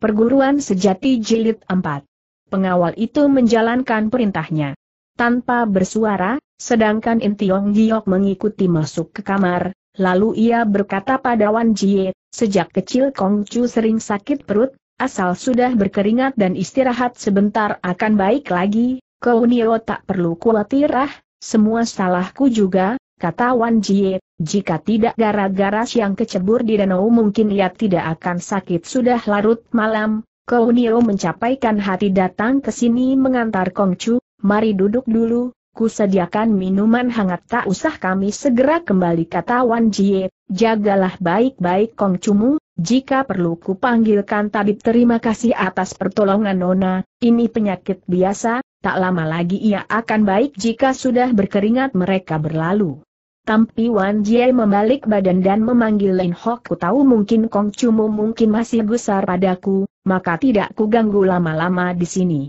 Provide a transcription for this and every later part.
Perguruan Sejati Jilid 4. Pengawal itu menjalankan perintahnya. Tanpa bersuara, sedangkan Intiong Giok mengikuti masuk ke kamar, lalu ia berkata pada Wan Jie, sejak kecil Kong Chu sering sakit perut, asal sudah berkeringat dan istirahat sebentar akan baik lagi, Kau Nio tak perlu khawatir ah, semua salahku juga, kata Wan Jie, jika tidak gara-gara siang kecebur di danau mungkin ia tidak akan sakit sudah larut malam, Kounio mencapaikan hati datang ke sini mengantar Kongcu, mari duduk dulu, ku sediakan minuman hangat tak usah kami segera kembali kata Wan Jie, jagalah baik-baik Kongcumu, jika perlu ku panggilkan tabib terima kasih atas pertolongan Nona, ini penyakit biasa, tak lama lagi ia akan baik jika sudah berkeringat mereka berlalu. Tampi Wan Jie membalik badan dan memanggil Lin Hok ku tahu mungkin Kong Cumu mungkin masih gusar padaku, maka tidak ku ganggu lama-lama di sini.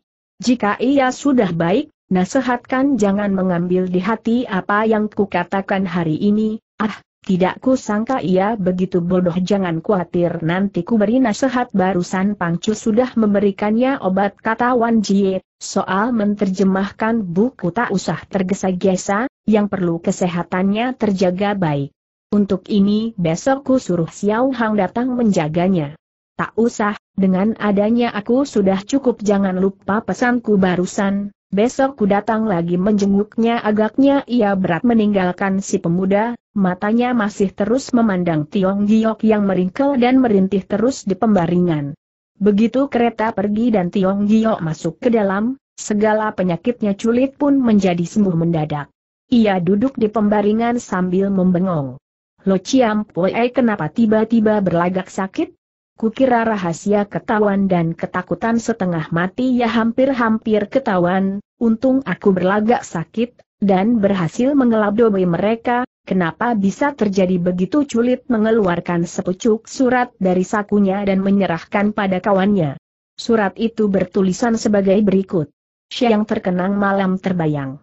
Jika ia sudah baik, nasihatkan jangan mengambil di hati apa yang kukatakan hari ini, ah, tidak ku sangka ia begitu bodoh jangan khawatir nanti ku beri nasihat barusan Pangcu sudah memberikannya obat kata Wan Jie, soal menterjemahkan buku tak usah tergesa-gesa, yang perlu kesehatannya terjaga baik. Untuk ini besok ku suruh Xiao Hang datang menjaganya. Tak usah, dengan adanya aku sudah cukup jangan lupa pesanku barusan, besok ku datang lagi menjenguknya agaknya ia berat meninggalkan si pemuda, matanya masih terus memandang Tiong Giok yang meringkel dan merintih terus di pembaringan. Begitu kereta pergi dan Tiong Giok masuk ke dalam, segala penyakitnya culik pun menjadi sembuh mendadak. Ia duduk di pembaringan sambil membengong. Lo Chiam Poe kenapa tiba-tiba berlagak sakit? Kukira rahasia ketahuan dan ketakutan setengah mati ya hampir-hampir ketahuan, untung aku berlagak sakit, dan berhasil mengelabui mereka, kenapa bisa terjadi begitu culit mengeluarkan sepucuk surat dari sakunya dan menyerahkan pada kawannya. Surat itu bertulisan sebagai berikut. Siang terkenang malam terbayang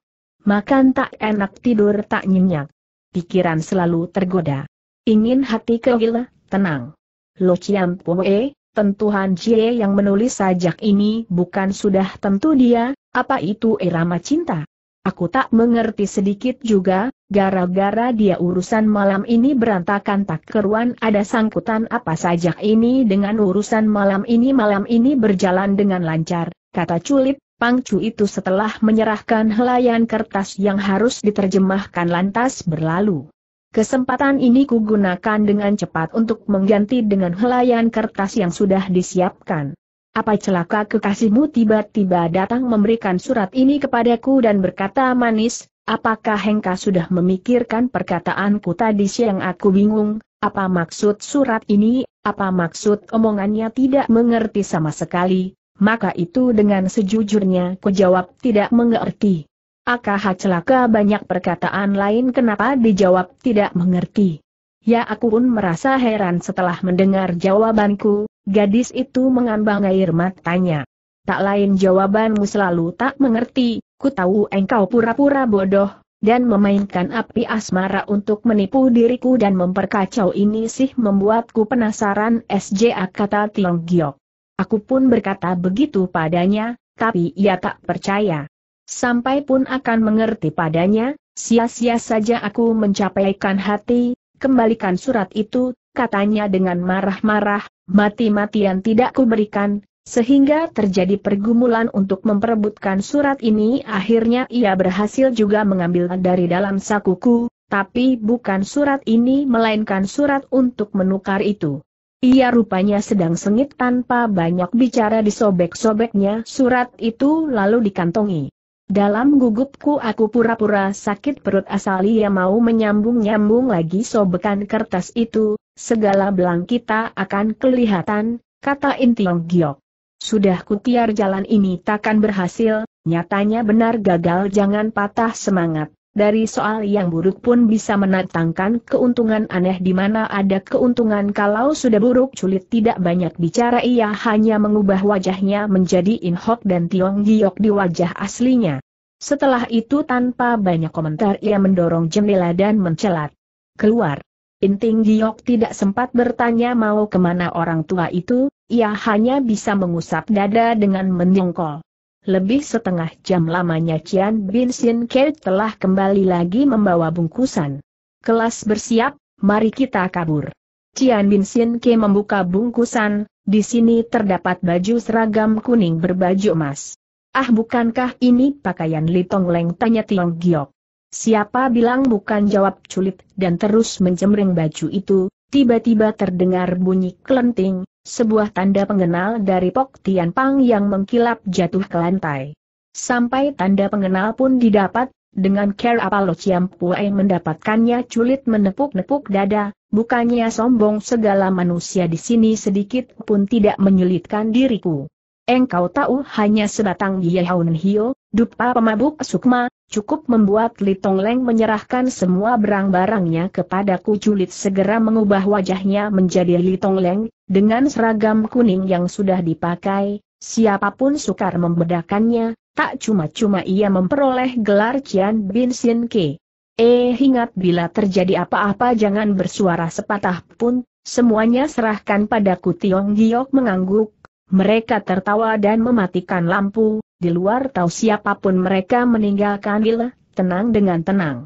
makan tak enak tidur tak nyenyak. Pikiran selalu tergoda. Ingin hati kehilah, tenang. Lo Chiam Pue, tentuhan Jie yang menulis sajak ini bukan sudah tentu dia, apa itu irama cinta? Aku tak mengerti sedikit juga, gara-gara dia urusan malam ini berantakan tak keruan ada sangkutan apa sajak ini dengan urusan malam ini malam ini berjalan dengan lancar, kata Culip, Pangcu itu setelah menyerahkan helayan kertas yang harus diterjemahkan lantas berlalu. Kesempatan ini kugunakan dengan cepat untuk mengganti dengan helayan kertas yang sudah disiapkan. Apa celaka kekasihmu tiba-tiba datang memberikan surat ini kepadaku dan berkata manis, apakah Hengka sudah memikirkan perkataanku tadi siang aku bingung, apa maksud surat ini, apa maksud omongannya tidak mengerti sama sekali, maka itu dengan sejujurnya ku jawab tidak mengerti. Akah celaka banyak perkataan lain kenapa dijawab tidak mengerti. Ya aku pun merasa heran setelah mendengar jawabanku, gadis itu mengambang air matanya. Tak lain jawabanmu selalu tak mengerti, ku tahu engkau pura-pura bodoh, dan memainkan api asmara untuk menipu diriku dan memperkacau ini sih membuatku penasaran SJA kata Tiong Giok. Aku pun berkata begitu padanya, tapi ia tak percaya. Sampai pun akan mengerti padanya, sia-sia saja aku mencapaikan hati, kembalikan surat itu, katanya dengan marah-marah, mati-matian tidak kuberikan, sehingga terjadi pergumulan untuk memperebutkan surat ini akhirnya ia berhasil juga mengambil dari dalam sakuku, tapi bukan surat ini melainkan surat untuk menukar itu. Ia rupanya sedang sengit tanpa banyak bicara disobek-sobeknya surat itu lalu dikantongi. Dalam gugupku aku pura-pura sakit perut asal ia mau menyambung-nyambung lagi sobekan kertas itu, segala belang kita akan kelihatan, kata Intiong Giok. Sudah kutiar jalan ini takkan berhasil, nyatanya benar gagal jangan patah semangat. Dari soal yang buruk pun bisa menatangkan keuntungan aneh di mana ada keuntungan kalau sudah buruk culit tidak banyak bicara ia hanya mengubah wajahnya menjadi Inhok dan Tiong Giok di wajah aslinya. Setelah itu tanpa banyak komentar ia mendorong jendela dan mencelat. Keluar. Inting Giok tidak sempat bertanya mau kemana orang tua itu, ia hanya bisa mengusap dada dengan menyongkol. Lebih setengah jam lamanya Cian Bin Sin Kei telah kembali lagi membawa bungkusan. Kelas bersiap, mari kita kabur. Cian Bin Sin Ke membuka bungkusan, di sini terdapat baju seragam kuning berbaju emas. Ah bukankah ini pakaian Litong Leng tanya Tiong Giok. Siapa bilang bukan jawab culit dan terus menjemring baju itu, Tiba-tiba terdengar bunyi kelenting, sebuah tanda pengenal dari Pok Tian Pang yang mengkilap jatuh ke lantai. Sampai tanda pengenal pun didapat, dengan care Chiam Pue mendapatkannya culit menepuk-nepuk dada, bukannya sombong segala manusia di sini sedikit pun tidak menyulitkan diriku. Engkau tahu hanya sebatang Yehaun Hio, Dupa pemabuk sukma, cukup membuat Litong Leng menyerahkan semua barang-barangnya kepada Kuculit segera mengubah wajahnya menjadi Litong Leng dengan seragam kuning yang sudah dipakai, siapapun sukar membedakannya, tak cuma-cuma ia memperoleh gelar Cian Bin Sin Ke. Eh ingat bila terjadi apa-apa jangan bersuara sepatah pun, semuanya serahkan padaku Tiong Giok mengangguk, mereka tertawa dan mematikan lampu, di luar tahu siapapun mereka meninggalkan il. tenang dengan tenang.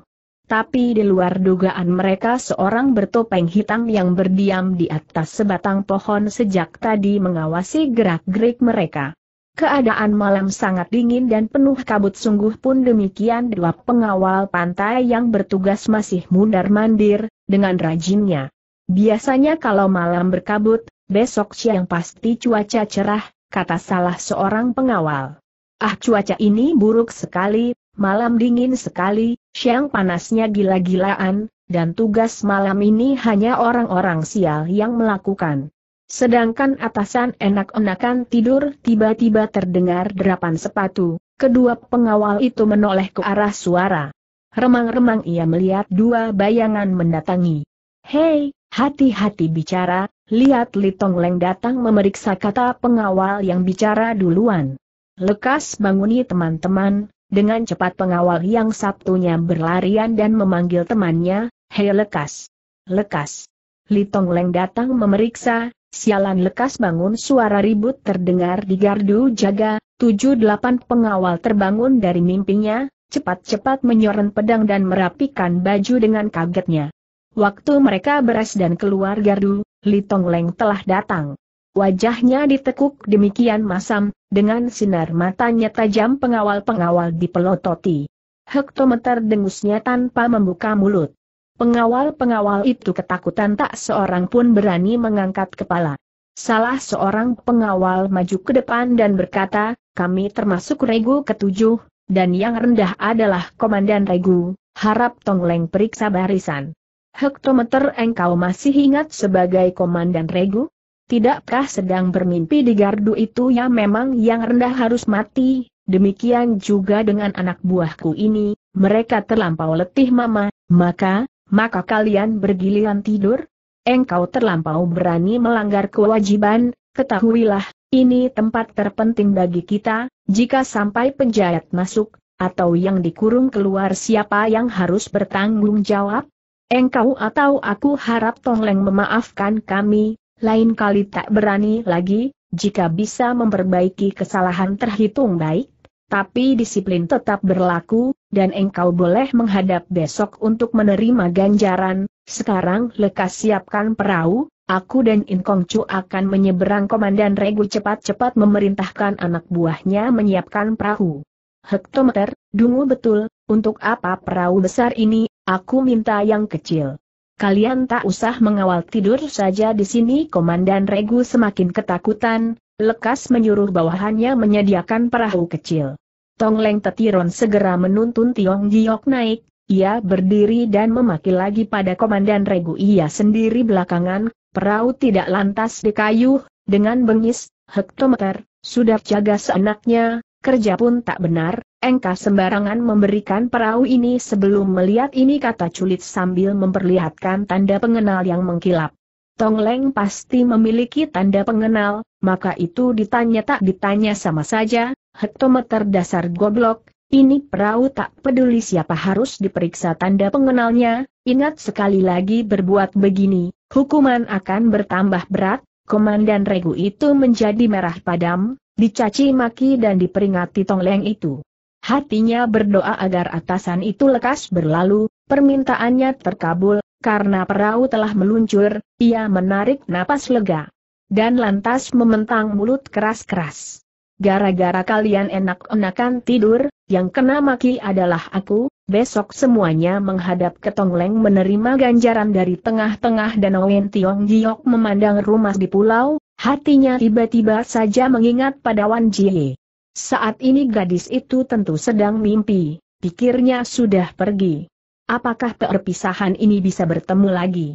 Tapi di luar dugaan mereka seorang bertopeng hitam yang berdiam di atas sebatang pohon sejak tadi mengawasi gerak-gerik mereka. Keadaan malam sangat dingin dan penuh kabut sungguh pun demikian dua pengawal pantai yang bertugas masih mundar-mandir, dengan rajinnya. Biasanya kalau malam berkabut, Besok siang pasti cuaca cerah, kata salah seorang pengawal. Ah cuaca ini buruk sekali, malam dingin sekali, siang panasnya gila-gilaan, dan tugas malam ini hanya orang-orang sial yang melakukan. Sedangkan atasan enak-enakan tidur tiba-tiba terdengar derapan sepatu, kedua pengawal itu menoleh ke arah suara. Remang-remang ia melihat dua bayangan mendatangi. Hei, hati-hati bicara, Lihat Litong Leng datang memeriksa kata pengawal yang bicara duluan. Lekas banguni teman-teman, dengan cepat pengawal yang Sabtunya berlarian dan memanggil temannya, hei lekas, lekas. Litong Leng datang memeriksa, sialan lekas bangun suara ribut terdengar di gardu jaga, tujuh delapan pengawal terbangun dari mimpinya, cepat-cepat menyoren pedang dan merapikan baju dengan kagetnya. Waktu mereka beres dan keluar gardu, Li Leng telah datang. Wajahnya ditekuk demikian masam, dengan sinar matanya tajam pengawal-pengawal dipelototi. Hektometer dengusnya tanpa membuka mulut. Pengawal-pengawal itu ketakutan tak seorang pun berani mengangkat kepala. Salah seorang pengawal maju ke depan dan berkata, kami termasuk regu ketujuh, dan yang rendah adalah komandan regu, harap Tong Leng periksa barisan. Hektometer engkau masih ingat sebagai komandan regu? Tidakkah sedang bermimpi di gardu itu ya memang yang rendah harus mati, demikian juga dengan anak buahku ini, mereka terlampau letih mama, maka, maka kalian bergiliran tidur? Engkau terlampau berani melanggar kewajiban, ketahuilah, ini tempat terpenting bagi kita, jika sampai penjahat masuk, atau yang dikurung keluar siapa yang harus bertanggung jawab? Engkau atau aku harap tolong memaafkan kami, lain kali tak berani lagi, jika bisa memperbaiki kesalahan terhitung baik, tapi disiplin tetap berlaku, dan engkau boleh menghadap besok untuk menerima ganjaran, sekarang lekas siapkan perahu, aku dan Inkong Chu akan menyeberang Komandan Regu cepat-cepat memerintahkan anak buahnya menyiapkan perahu. Hektometer, dungu betul, untuk apa perahu besar ini, Aku minta yang kecil. Kalian tak usah mengawal tidur saja di sini Komandan Regu semakin ketakutan, lekas menyuruh bawahannya menyediakan perahu kecil. Tong Leng Tetiron segera menuntun Tiong Giok naik, ia berdiri dan memaki lagi pada Komandan Regu ia sendiri belakangan, perahu tidak lantas dikayuh, dengan bengis, hektometer, sudah jaga seenaknya, kerja pun tak benar, engkau sembarangan memberikan perahu ini sebelum melihat ini kata culit sambil memperlihatkan tanda pengenal yang mengkilap. Tong Leng pasti memiliki tanda pengenal, maka itu ditanya tak ditanya sama saja, hektometer dasar goblok, ini perahu tak peduli siapa harus diperiksa tanda pengenalnya, ingat sekali lagi berbuat begini, hukuman akan bertambah berat, komandan regu itu menjadi merah padam, Dicaci maki dan diperingati tong leng itu. Hatinya berdoa agar atasan itu lekas berlalu, permintaannya terkabul, karena perahu telah meluncur, ia menarik napas lega. Dan lantas mementang mulut keras-keras. Gara-gara kalian enak-enakan tidur, yang kena maki adalah aku, besok semuanya menghadap ke tong leng menerima ganjaran dari tengah-tengah Danau Tiong Giok memandang rumah di pulau, Hatinya tiba-tiba saja mengingat pada Wan Jie. Saat ini gadis itu tentu sedang mimpi, pikirnya sudah pergi. Apakah perpisahan ini bisa bertemu lagi?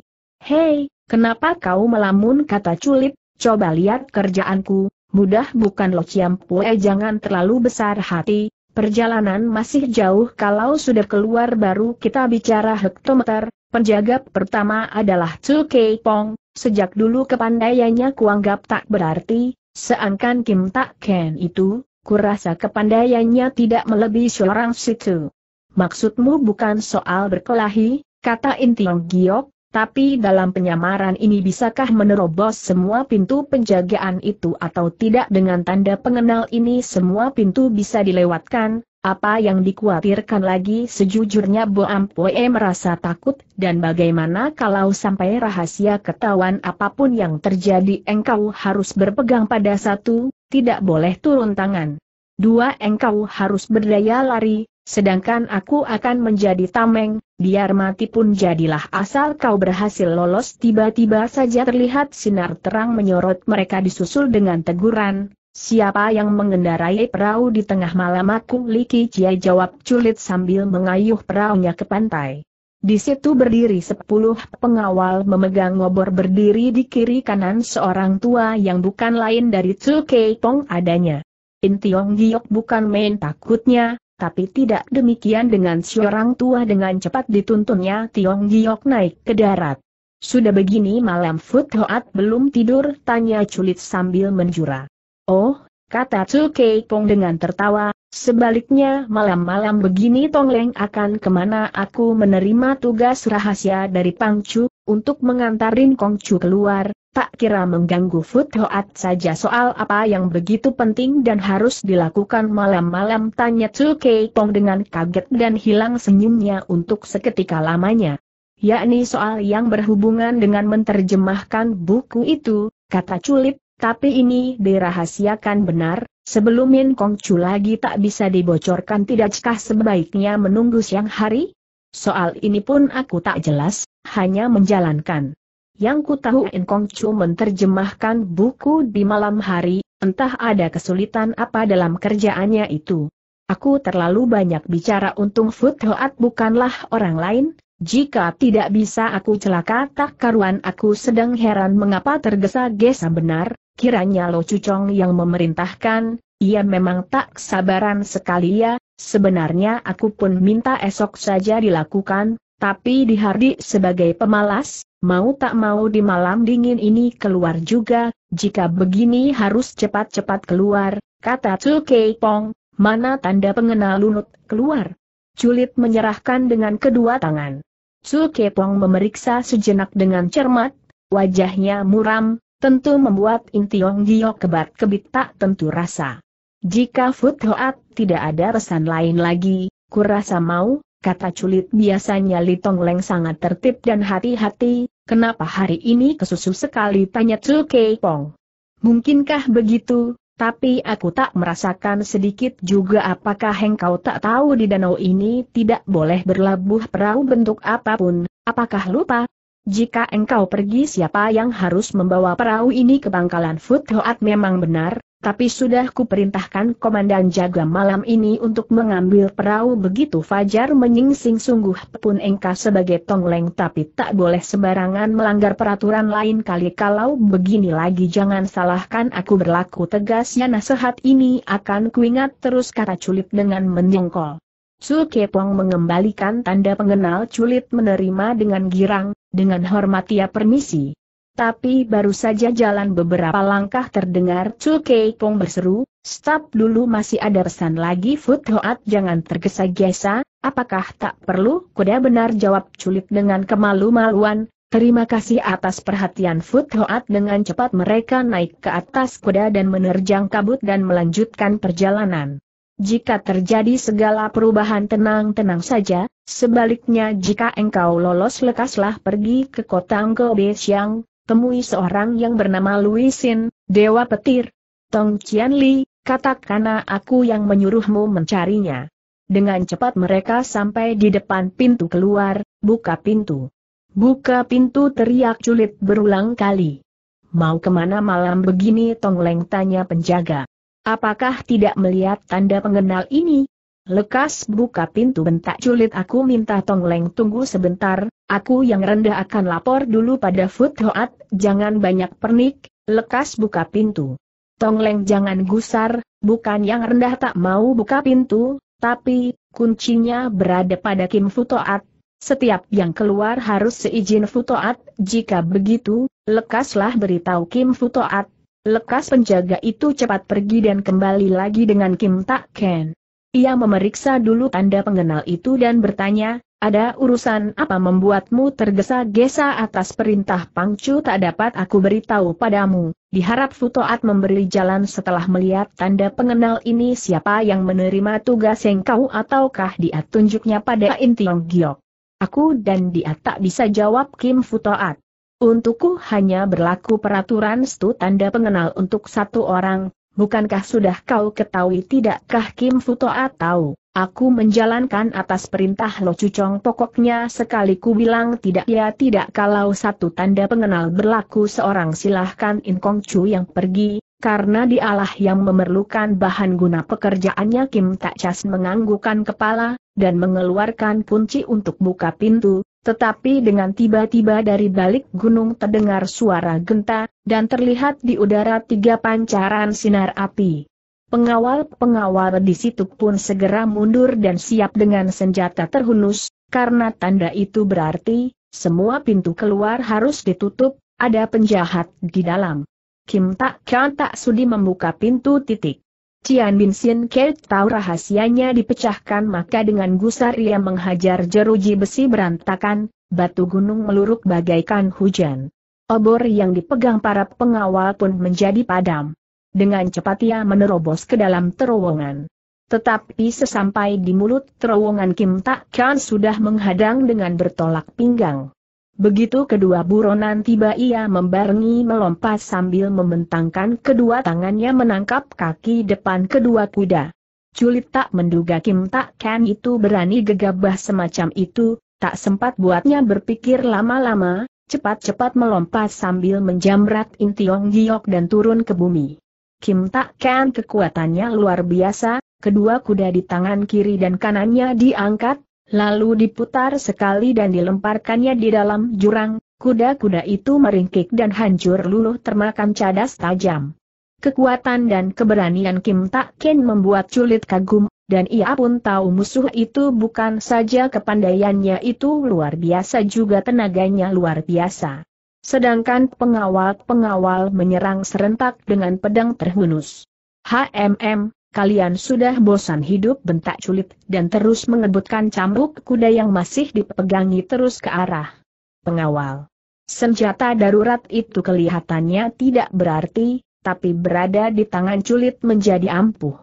Hei, kenapa kau melamun kata culip, coba lihat kerjaanku, mudah bukan lo ciampue jangan terlalu besar hati, perjalanan masih jauh kalau sudah keluar baru kita bicara hektometer, Penjaga pertama adalah Chu Kei Pong, sejak dulu kepandaiannya kuanggap tak berarti, seangkan Kim Tak Ken itu, kurasa kepandaiannya tidak melebihi seorang situ. Maksudmu bukan soal berkelahi, kata Intiong Giok, tapi dalam penyamaran ini bisakah menerobos semua pintu penjagaan itu atau tidak dengan tanda pengenal ini semua pintu bisa dilewatkan, apa yang dikhawatirkan lagi sejujurnya Bo Ampue merasa takut, dan bagaimana kalau sampai rahasia ketahuan apapun yang terjadi engkau harus berpegang pada satu, tidak boleh turun tangan. Dua engkau harus berdaya lari, sedangkan aku akan menjadi tameng, biar mati pun jadilah asal kau berhasil lolos tiba-tiba saja terlihat sinar terang menyorot mereka disusul dengan teguran, Siapa yang mengendarai perahu di tengah malam aku Liki Jia jawab culit sambil mengayuh perahunya ke pantai. Di situ berdiri sepuluh pengawal memegang obor berdiri di kiri kanan seorang tua yang bukan lain dari Tsu Kei Pong adanya. Tiong Giok bukan main takutnya, tapi tidak demikian dengan seorang tua dengan cepat dituntunnya Tiong Giok naik ke darat. Sudah begini malam Fut Hoat belum tidur tanya culit sambil menjura. Oh, kata Chu Keipong dengan tertawa, sebaliknya malam-malam begini Tong Leng akan kemana aku menerima tugas rahasia dari Pang Chu untuk mengantarin Chu keluar, tak kira mengganggu Fut Hoat saja soal apa yang begitu penting dan harus dilakukan malam-malam tanya Chu Keipong dengan kaget dan hilang senyumnya untuk seketika lamanya. Yakni soal yang berhubungan dengan menerjemahkan buku itu, kata Culip. Tapi ini dirahasiakan benar, sebelum Min Kong Chu lagi tak bisa dibocorkan tidakkah sebaiknya menunggu siang hari? Soal ini pun aku tak jelas, hanya menjalankan. Yang ku tahu Min Kong Chu menerjemahkan buku di malam hari, entah ada kesulitan apa dalam kerjaannya itu. Aku terlalu banyak bicara untung Fut Hoat bukanlah orang lain, jika tidak bisa aku celaka tak karuan aku sedang heran mengapa tergesa-gesa benar, kiranya Lo Cucong yang memerintahkan, ia memang tak sabaran sekali ya, sebenarnya aku pun minta esok saja dilakukan, tapi dihardik sebagai pemalas, mau tak mau di malam dingin ini keluar juga, jika begini harus cepat-cepat keluar, kata Tsu Kei Pong, mana tanda pengenal lunut keluar. Culit menyerahkan dengan kedua tangan. Tsu Kei Pong memeriksa sejenak dengan cermat, wajahnya muram, Tentu membuat Intiong Gio kebat-kebit tak tentu rasa. Jika Fut Hoat tidak ada pesan lain lagi, kurasa mau, kata culit biasanya Litong Leng sangat tertib dan hati-hati, kenapa hari ini kesusu sekali tanya Kei Pong. Mungkinkah begitu, tapi aku tak merasakan sedikit juga apakah engkau tak tahu di danau ini tidak boleh berlabuh perahu bentuk apapun, apakah lupa, jika engkau pergi siapa yang harus membawa perahu ini ke pangkalan Fut Hoat memang benar, tapi sudah kuperintahkan komandan jaga malam ini untuk mengambil perahu begitu Fajar menyingsing sungguh pun engkau sebagai tongleng tapi tak boleh sembarangan melanggar peraturan lain kali kalau begini lagi jangan salahkan aku berlaku tegasnya nasihat ini akan kuingat terus kata culit dengan menyengkol. Su Kepong mengembalikan tanda pengenal culit menerima dengan girang, dengan hormat ia permisi. Tapi baru saja jalan beberapa langkah terdengar Chu Kei Pong berseru, Stop dulu masih ada pesan lagi Fut Hoat jangan tergesa-gesa, apakah tak perlu? Kuda benar jawab culik dengan kemalu-maluan, terima kasih atas perhatian Fut Hoat dengan cepat mereka naik ke atas kuda dan menerjang kabut dan melanjutkan perjalanan. Jika terjadi segala perubahan tenang-tenang saja, Sebaliknya jika engkau lolos lekaslah pergi ke kota Angko Siang, temui seorang yang bernama Luisin, Dewa Petir. Tong Cian Li, katakanlah aku yang menyuruhmu mencarinya. Dengan cepat mereka sampai di depan pintu keluar, buka pintu. Buka pintu teriak culit berulang kali. Mau kemana malam begini Tong Leng tanya penjaga. Apakah tidak melihat tanda pengenal ini? Lekas buka pintu bentak culit aku minta Tong Leng tunggu sebentar, aku yang rendah akan lapor dulu pada Food Hoat, jangan banyak pernik, lekas buka pintu. Tong Leng jangan gusar, bukan yang rendah tak mau buka pintu, tapi, kuncinya berada pada Kim Futoat. Setiap yang keluar harus seizin Futoat, jika begitu, lekaslah beritahu Kim Futoat. Lekas penjaga itu cepat pergi dan kembali lagi dengan Kim Tak Ken. Ia memeriksa dulu tanda pengenal itu dan bertanya, ada urusan apa membuatmu tergesa-gesa atas perintah Pangcu tak dapat aku beritahu padamu. Diharap Futoat memberi jalan setelah melihat tanda pengenal ini siapa yang menerima tugas yang kau ataukah dia tunjuknya pada Intiong Giok. Aku dan dia tak bisa jawab Kim Futoat. Untukku hanya berlaku peraturan stu tanda pengenal untuk satu orang, Bukankah sudah kau ketahui tidakkah Kim Futoa tahu? Aku menjalankan atas perintah Lo Cucong pokoknya sekali ku bilang tidak ya tidak kalau satu tanda pengenal berlaku seorang silahkan In Kong Chu yang pergi, karena dialah yang memerlukan bahan guna pekerjaannya Kim Tak Chas menganggukan kepala, dan mengeluarkan kunci untuk buka pintu, tetapi dengan tiba-tiba dari balik gunung terdengar suara genta, dan terlihat di udara tiga pancaran sinar api. Pengawal-pengawal di situ pun segera mundur dan siap dengan senjata terhunus, karena tanda itu berarti, semua pintu keluar harus ditutup, ada penjahat di dalam. Kim Tak Kian tak sudi membuka pintu titik. Cian Bin Sin Ket tahu rahasianya dipecahkan maka dengan gusar ia menghajar jeruji besi berantakan, batu gunung meluruk bagaikan hujan. Obor yang dipegang para pengawal pun menjadi padam. Dengan cepat ia menerobos ke dalam terowongan. Tetapi sesampai di mulut terowongan Kim Tak Kan sudah menghadang dengan bertolak pinggang. Begitu kedua buronan tiba ia membarengi melompat sambil membentangkan kedua tangannya menangkap kaki depan kedua kuda. Culit tak menduga Kim Tak Ken itu berani gegabah semacam itu, tak sempat buatnya berpikir lama-lama, cepat-cepat melompat sambil menjamrat Intiong Giok dan turun ke bumi. Kim Tak Ken kekuatannya luar biasa, kedua kuda di tangan kiri dan kanannya diangkat, Lalu diputar sekali dan dilemparkannya di dalam jurang, kuda-kuda itu meringkik dan hancur luluh termakan cadas tajam. Kekuatan dan keberanian Kim Tak Ken membuat Culit kagum, dan ia pun tahu musuh itu bukan saja kepandaiannya itu luar biasa juga tenaganya luar biasa. Sedangkan pengawal-pengawal menyerang serentak dengan pedang terhunus. HMM, kalian sudah bosan hidup bentak culit, dan terus mengebutkan cambuk kuda yang masih dipegangi terus ke arah pengawal. Senjata darurat itu kelihatannya tidak berarti, tapi berada di tangan culit menjadi ampuh.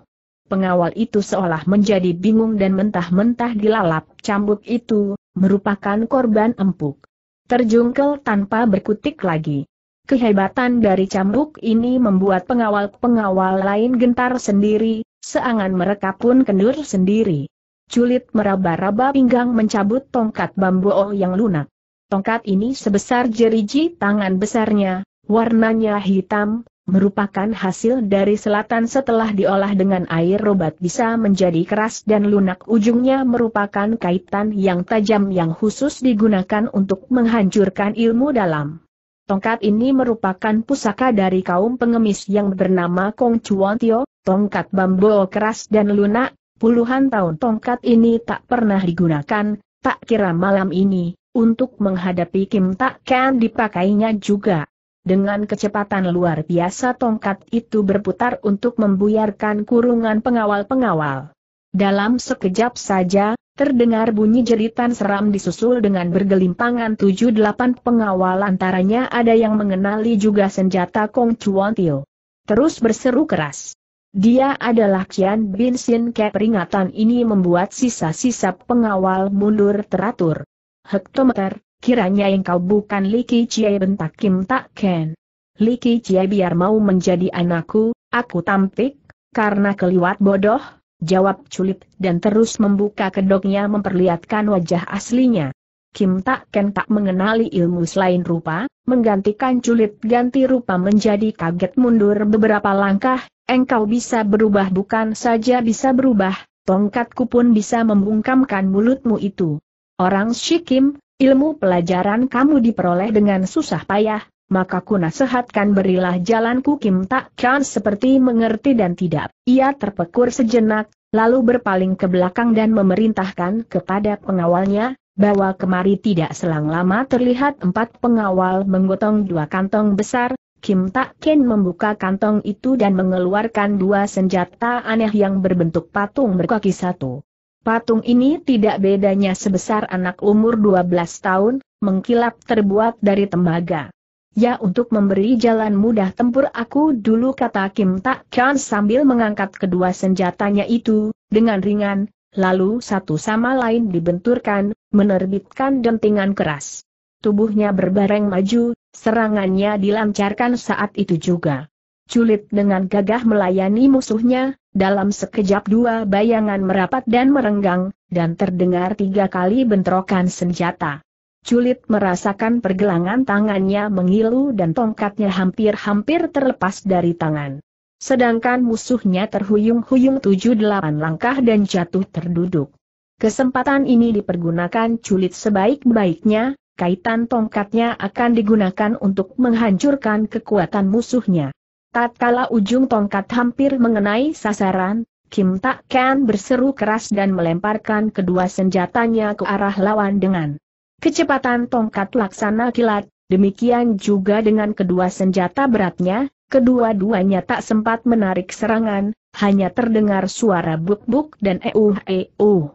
Pengawal itu seolah menjadi bingung dan mentah-mentah dilalap cambuk itu, merupakan korban empuk. Terjungkel tanpa berkutik lagi. Kehebatan dari cambuk ini membuat pengawal-pengawal lain gentar sendiri, seangan mereka pun kendur sendiri. Culit meraba-raba pinggang mencabut tongkat bambu oh yang lunak. Tongkat ini sebesar jeriji tangan besarnya, warnanya hitam, merupakan hasil dari selatan setelah diolah dengan air robat bisa menjadi keras dan lunak ujungnya merupakan kaitan yang tajam yang khusus digunakan untuk menghancurkan ilmu dalam. Tongkat ini merupakan pusaka dari kaum pengemis yang bernama Kong Chuan Tio, tongkat bambu keras dan lunak, puluhan tahun tongkat ini tak pernah digunakan, tak kira malam ini, untuk menghadapi Kim Tak Ken dipakainya juga. Dengan kecepatan luar biasa tongkat itu berputar untuk membuyarkan kurungan pengawal-pengawal. Dalam sekejap saja, Terdengar bunyi jeritan seram disusul dengan bergelimpangan tujuh delapan pengawal antaranya ada yang mengenali juga senjata Kong Chuan Tio. Terus berseru keras. Dia adalah Kian Bin Xin. Ke peringatan ini membuat sisa-sisa pengawal mundur teratur. Hektometer, kiranya engkau bukan Li Qi Chie bentak Kim Tak Ken. Li Qi Chie biar mau menjadi anakku, aku tampik, karena keliwat bodoh, jawab Culit dan terus membuka kedoknya memperlihatkan wajah aslinya. Kim Tak Ken tak mengenali ilmu selain rupa, menggantikan Culit ganti rupa menjadi kaget mundur beberapa langkah, engkau bisa berubah bukan saja bisa berubah, tongkatku pun bisa membungkamkan mulutmu itu. Orang Shikim, ilmu pelajaran kamu diperoleh dengan susah payah, maka ku nasihatkan berilah jalanku Kim Tak Kan seperti mengerti dan tidak. Ia terpekur sejenak, lalu berpaling ke belakang dan memerintahkan kepada pengawalnya, bahwa kemari tidak selang lama terlihat empat pengawal menggotong dua kantong besar, Kim Tak Ken membuka kantong itu dan mengeluarkan dua senjata aneh yang berbentuk patung berkaki satu. Patung ini tidak bedanya sebesar anak umur 12 tahun, mengkilap terbuat dari tembaga ya untuk memberi jalan mudah tempur aku dulu kata Kim Tak Kian sambil mengangkat kedua senjatanya itu, dengan ringan, lalu satu sama lain dibenturkan, menerbitkan dentingan keras. Tubuhnya berbareng maju, serangannya dilancarkan saat itu juga. Culit dengan gagah melayani musuhnya, dalam sekejap dua bayangan merapat dan merenggang, dan terdengar tiga kali bentrokan senjata. Culit merasakan pergelangan tangannya mengilu dan tongkatnya hampir-hampir terlepas dari tangan. Sedangkan musuhnya terhuyung-huyung tujuh delapan langkah dan jatuh terduduk. Kesempatan ini dipergunakan culit sebaik-baiknya, kaitan tongkatnya akan digunakan untuk menghancurkan kekuatan musuhnya. Tatkala ujung tongkat hampir mengenai sasaran, Kim Tak Ken berseru keras dan melemparkan kedua senjatanya ke arah lawan dengan kecepatan tongkat laksana kilat, demikian juga dengan kedua senjata beratnya, kedua-duanya tak sempat menarik serangan, hanya terdengar suara buk-buk dan euh eu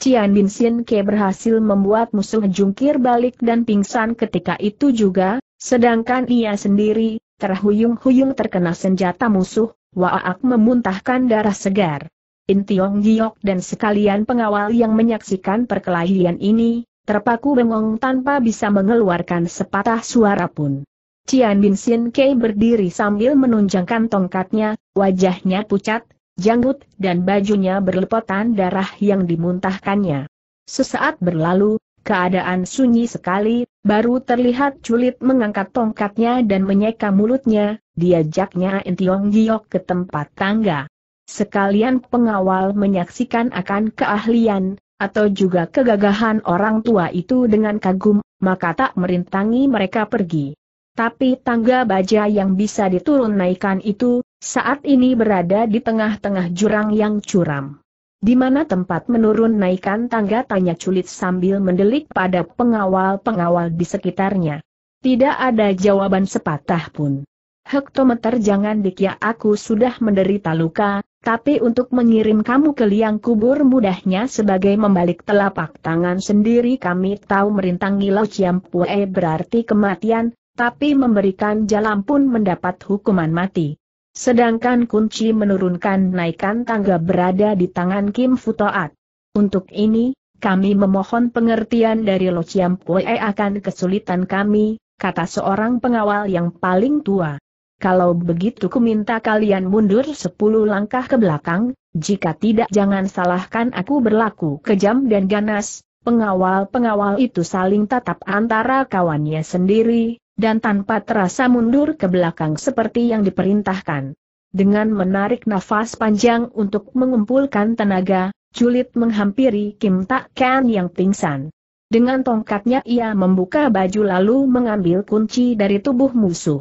Cian Bin Sin Ke berhasil membuat musuh jungkir balik dan pingsan ketika itu juga, sedangkan ia sendiri, terhuyung-huyung terkena senjata musuh, Waak memuntahkan darah segar. In Tiong Giok dan sekalian pengawal yang menyaksikan perkelahian ini, Terpaku bengong tanpa bisa mengeluarkan sepatah suara pun. Cian Bin Sin Kei berdiri sambil menunjangkan tongkatnya, wajahnya pucat, janggut, dan bajunya berlepotan darah yang dimuntahkannya. Sesaat berlalu, keadaan sunyi sekali, baru terlihat Culit mengangkat tongkatnya dan menyeka mulutnya, diajaknya Entiong Giok ke tempat tangga. Sekalian pengawal menyaksikan akan keahlian, atau juga kegagahan orang tua itu dengan kagum, maka tak merintangi mereka pergi. Tapi tangga baja yang bisa diturun naikkan itu, saat ini berada di tengah-tengah jurang yang curam. Di mana tempat menurun naikkan tangga tanya culit sambil mendelik pada pengawal-pengawal di sekitarnya. Tidak ada jawaban sepatah pun. Hektometer jangan dikia aku sudah menderita luka, tapi untuk mengirim kamu ke liang kubur mudahnya sebagai membalik telapak tangan sendiri kami tahu merintangi Lo Pue berarti kematian, tapi memberikan jalan pun mendapat hukuman mati. Sedangkan kunci menurunkan naikkan tangga berada di tangan Kim Futoat. Untuk ini, kami memohon pengertian dari Lo Pue akan kesulitan kami, kata seorang pengawal yang paling tua. Kalau begitu ku minta kalian mundur sepuluh langkah ke belakang, jika tidak jangan salahkan aku berlaku kejam dan ganas. Pengawal-pengawal itu saling tatap antara kawannya sendiri, dan tanpa terasa mundur ke belakang seperti yang diperintahkan. Dengan menarik nafas panjang untuk mengumpulkan tenaga, Julit menghampiri Kim Tak Ken yang pingsan. Dengan tongkatnya ia membuka baju lalu mengambil kunci dari tubuh musuh.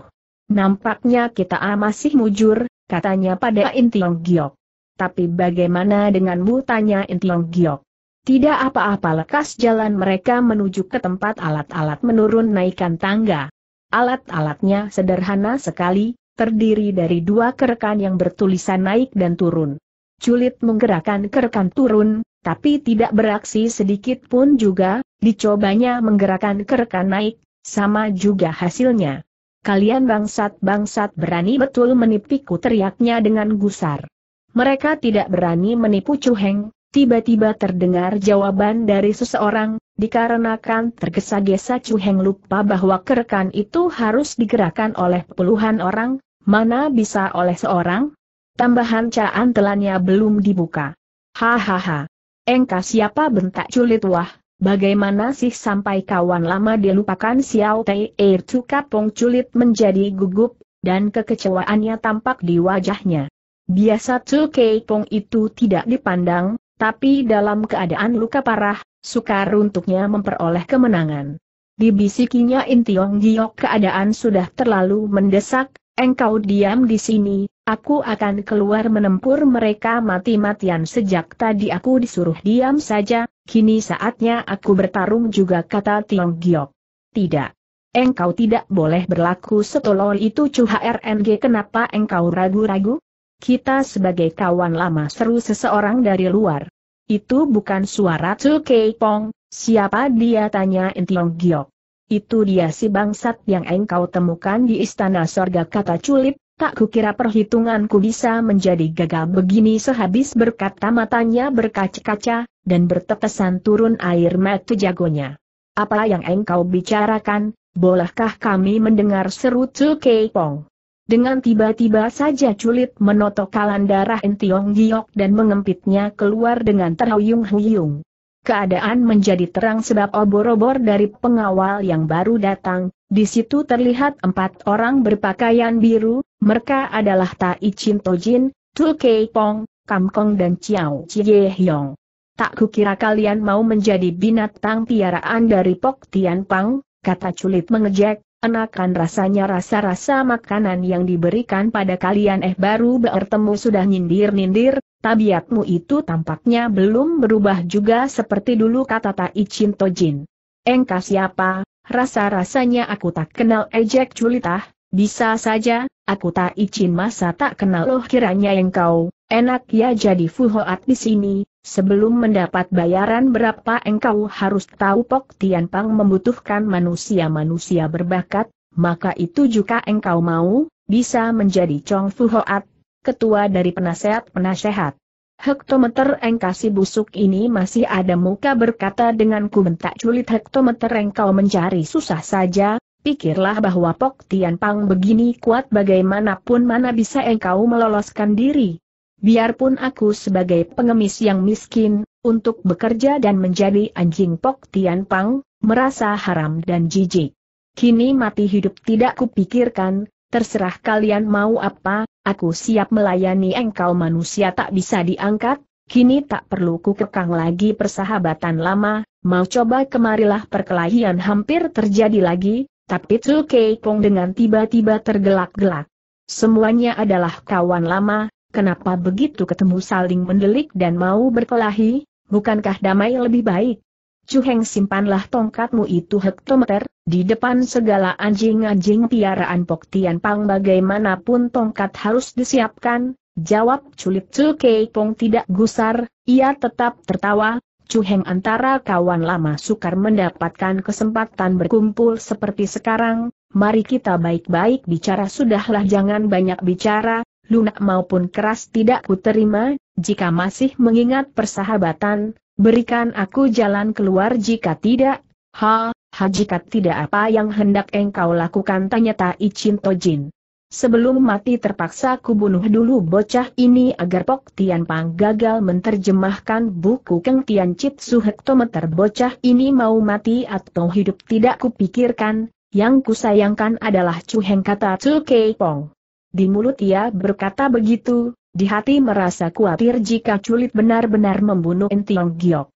Nampaknya kita masih mujur, katanya pada Intiong Giok. Tapi bagaimana denganmu tanya Intiong Giok? Tidak apa-apa lekas jalan mereka menuju ke tempat alat-alat menurun naikkan tangga. Alat-alatnya sederhana sekali, terdiri dari dua kerekan yang bertulisan naik dan turun. Culit menggerakkan kerekan turun, tapi tidak beraksi sedikit pun juga, dicobanya menggerakkan kerekan naik, sama juga hasilnya kalian bangsat-bangsat berani betul menipiku, teriaknya dengan gusar. Mereka tidak berani menipu Cuheng, tiba-tiba terdengar jawaban dari seseorang, dikarenakan tergesa-gesa Cuheng lupa bahwa kerekan itu harus digerakkan oleh puluhan orang, mana bisa oleh seorang? Tambahan caan telannya belum dibuka. Hahaha. Engka siapa bentak culit wah, Bagaimana sih sampai kawan lama dilupakan Xiao Tai Er Kapong Culit menjadi gugup, dan kekecewaannya tampak di wajahnya. Biasa Chu Keipong itu tidak dipandang, tapi dalam keadaan luka parah, sukar untuknya memperoleh kemenangan. Dibisikinya Intiong Giok keadaan sudah terlalu mendesak, engkau diam di sini, aku akan keluar menempur mereka mati-matian sejak tadi aku disuruh diam saja, Kini saatnya aku bertarung juga kata Tiong Giok. Tidak. Engkau tidak boleh berlaku setolol itu Chu HRNG kenapa engkau ragu-ragu? Kita sebagai kawan lama seru seseorang dari luar. Itu bukan suara Chu Kei Pong, siapa dia tanya Tiong Giok. Itu dia si bangsat yang engkau temukan di istana sorga kata Culip, tak kukira perhitunganku bisa menjadi gagal begini sehabis berkata matanya berkaca-kaca, dan bertetesan turun air mata jagonya. Apa yang engkau bicarakan, bolehkah kami mendengar seru Tsu Pong? Dengan tiba-tiba saja culit menotok kalan darah Entiong Giok dan mengempitnya keluar dengan terhuyung-huyung. Keadaan menjadi terang sebab obor-obor dari pengawal yang baru datang, di situ terlihat empat orang berpakaian biru, mereka adalah Tai Chin Tojin, Tu Kei Pong, Kam Kong dan Chiao Chie Hyong. Tak kukira kalian mau menjadi binatang piaraan dari Pok Tian Pang, kata Culit mengejek, enakan rasanya rasa-rasa makanan yang diberikan pada kalian eh baru bertemu sudah nyindir-nyindir, tabiatmu itu tampaknya belum berubah juga seperti dulu kata Tai Chin Tojin. Engkau siapa, rasa-rasanya aku tak kenal ejek Culitah, bisa saja, aku Tak Chin masa tak kenal loh kiranya engkau, Enak ya jadi Fuhoat di sini, sebelum mendapat bayaran berapa engkau harus tahu Pok Tian Pang membutuhkan manusia-manusia berbakat, maka itu juga engkau mau, bisa menjadi Chong Fuhoat, ketua dari penasehat-penasehat. Hektometer engkasi busuk ini masih ada muka berkata dengan bentak culit hektometer engkau mencari susah saja, Pikirlah bahwa Pok Tian Pang begini kuat bagaimanapun mana bisa engkau meloloskan diri biarpun aku sebagai pengemis yang miskin, untuk bekerja dan menjadi anjing Pok Tian Pang, merasa haram dan jijik. Kini mati hidup tidak kupikirkan, terserah kalian mau apa, aku siap melayani engkau manusia tak bisa diangkat, kini tak perlu ku kekang lagi persahabatan lama, mau coba kemarilah perkelahian hampir terjadi lagi, tapi Tsu Kei Pong dengan tiba-tiba tergelak-gelak. Semuanya adalah kawan lama, Kenapa begitu ketemu saling mendelik dan mau berkelahi, bukankah damai lebih baik? Cuheng simpanlah tongkatmu itu hektometer, di depan segala anjing-anjing piaraan Pok Tian Pang bagaimanapun tongkat harus disiapkan, jawab culit Tsu Pong tidak gusar, ia tetap tertawa, Cuheng antara kawan lama sukar mendapatkan kesempatan berkumpul seperti sekarang, mari kita baik-baik bicara sudahlah jangan banyak bicara, lunak maupun keras tidak kuterima, jika masih mengingat persahabatan, berikan aku jalan keluar jika tidak, ha, ha jika tidak apa yang hendak engkau lakukan tanya Tai Tojin. Jin. Sebelum mati terpaksa kubunuh dulu bocah ini agar Pok Tian Pang gagal menerjemahkan buku Keng Tian Chit Su Hektometer bocah ini mau mati atau hidup tidak kupikirkan, yang kusayangkan adalah Chu Heng kata Chu Kei Pong. Di mulut ia berkata begitu, di hati merasa khawatir jika culit benar-benar membunuh Entiong Giok.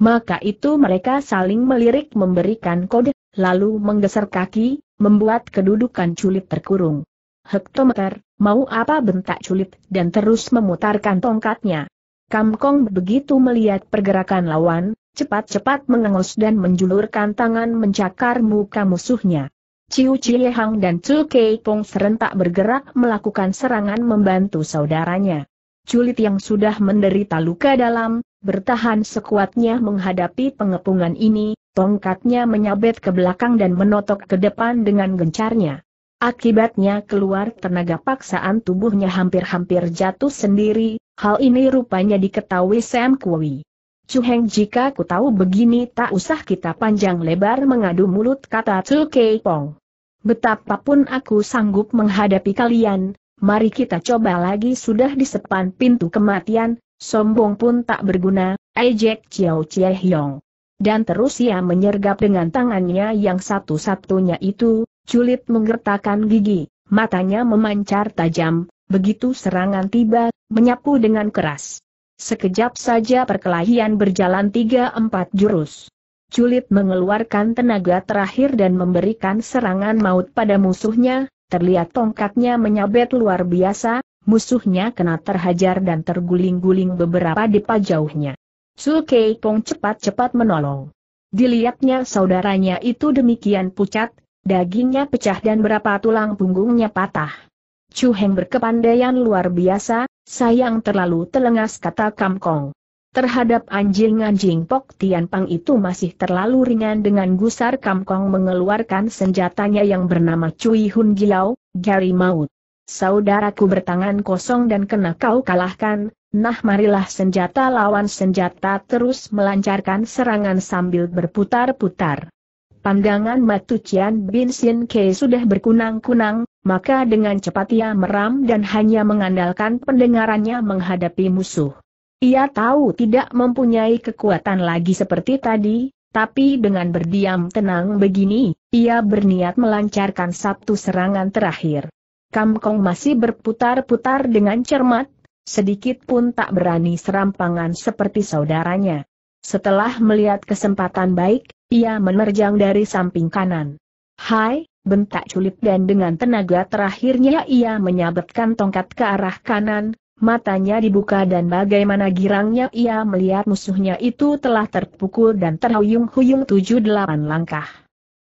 Maka itu mereka saling melirik memberikan kode, lalu menggeser kaki, membuat kedudukan culit terkurung. Hektometer, mau apa bentak culit dan terus memutarkan tongkatnya. Kamkong begitu melihat pergerakan lawan, cepat-cepat mengengus dan menjulurkan tangan mencakar muka musuhnya. Ciu Chie Hang dan Chu Kei Pong serentak bergerak melakukan serangan membantu saudaranya. Culit yang sudah menderita luka dalam, bertahan sekuatnya menghadapi pengepungan ini, tongkatnya menyabet ke belakang dan menotok ke depan dengan gencarnya. Akibatnya keluar tenaga paksaan tubuhnya hampir-hampir jatuh sendiri, hal ini rupanya diketahui Sam Kui. Cuheng jika ku tahu begini tak usah kita panjang lebar mengadu mulut kata Chu Kei Pong. Betapapun aku sanggup menghadapi kalian, mari kita coba lagi sudah di sepan pintu kematian, sombong pun tak berguna, ejek Chiao Chie Hiong. Dan terus ia menyergap dengan tangannya yang satu-satunya itu, Culit menggertakkan gigi, matanya memancar tajam, begitu serangan tiba, menyapu dengan keras. Sekejap saja perkelahian berjalan tiga empat jurus. Culit mengeluarkan tenaga terakhir dan memberikan serangan maut pada musuhnya, terlihat tongkatnya menyabet luar biasa, musuhnya kena terhajar dan terguling-guling beberapa di jauhnya. Su Kei Pong cepat-cepat menolong. Dilihatnya saudaranya itu demikian pucat, dagingnya pecah dan berapa tulang punggungnya patah. Chu Heng berkepandaian luar biasa, sayang terlalu telengas kata Kam Kong. Terhadap anjing-anjing Pok Tian Pang itu masih terlalu ringan dengan gusar Kamkong mengeluarkan senjatanya yang bernama Cui Hun Gilau, Gary Maut. Saudaraku bertangan kosong dan kena kau kalahkan, nah marilah senjata lawan senjata terus melancarkan serangan sambil berputar-putar. Pandangan Matu Cian Bin Sin Ke sudah berkunang-kunang, maka dengan cepat ia meram dan hanya mengandalkan pendengarannya menghadapi musuh. Ia tahu tidak mempunyai kekuatan lagi seperti tadi, tapi dengan berdiam tenang begini, ia berniat melancarkan satu serangan terakhir. Kam Kong masih berputar-putar dengan cermat, sedikit pun tak berani serampangan seperti saudaranya. Setelah melihat kesempatan baik, ia menerjang dari samping kanan. Hai, bentak culip dan dengan tenaga terakhirnya ia menyabetkan tongkat ke arah kanan, Matanya dibuka dan bagaimana girangnya ia melihat musuhnya itu telah terpukul dan terhuyung-huyung tujuh delapan langkah.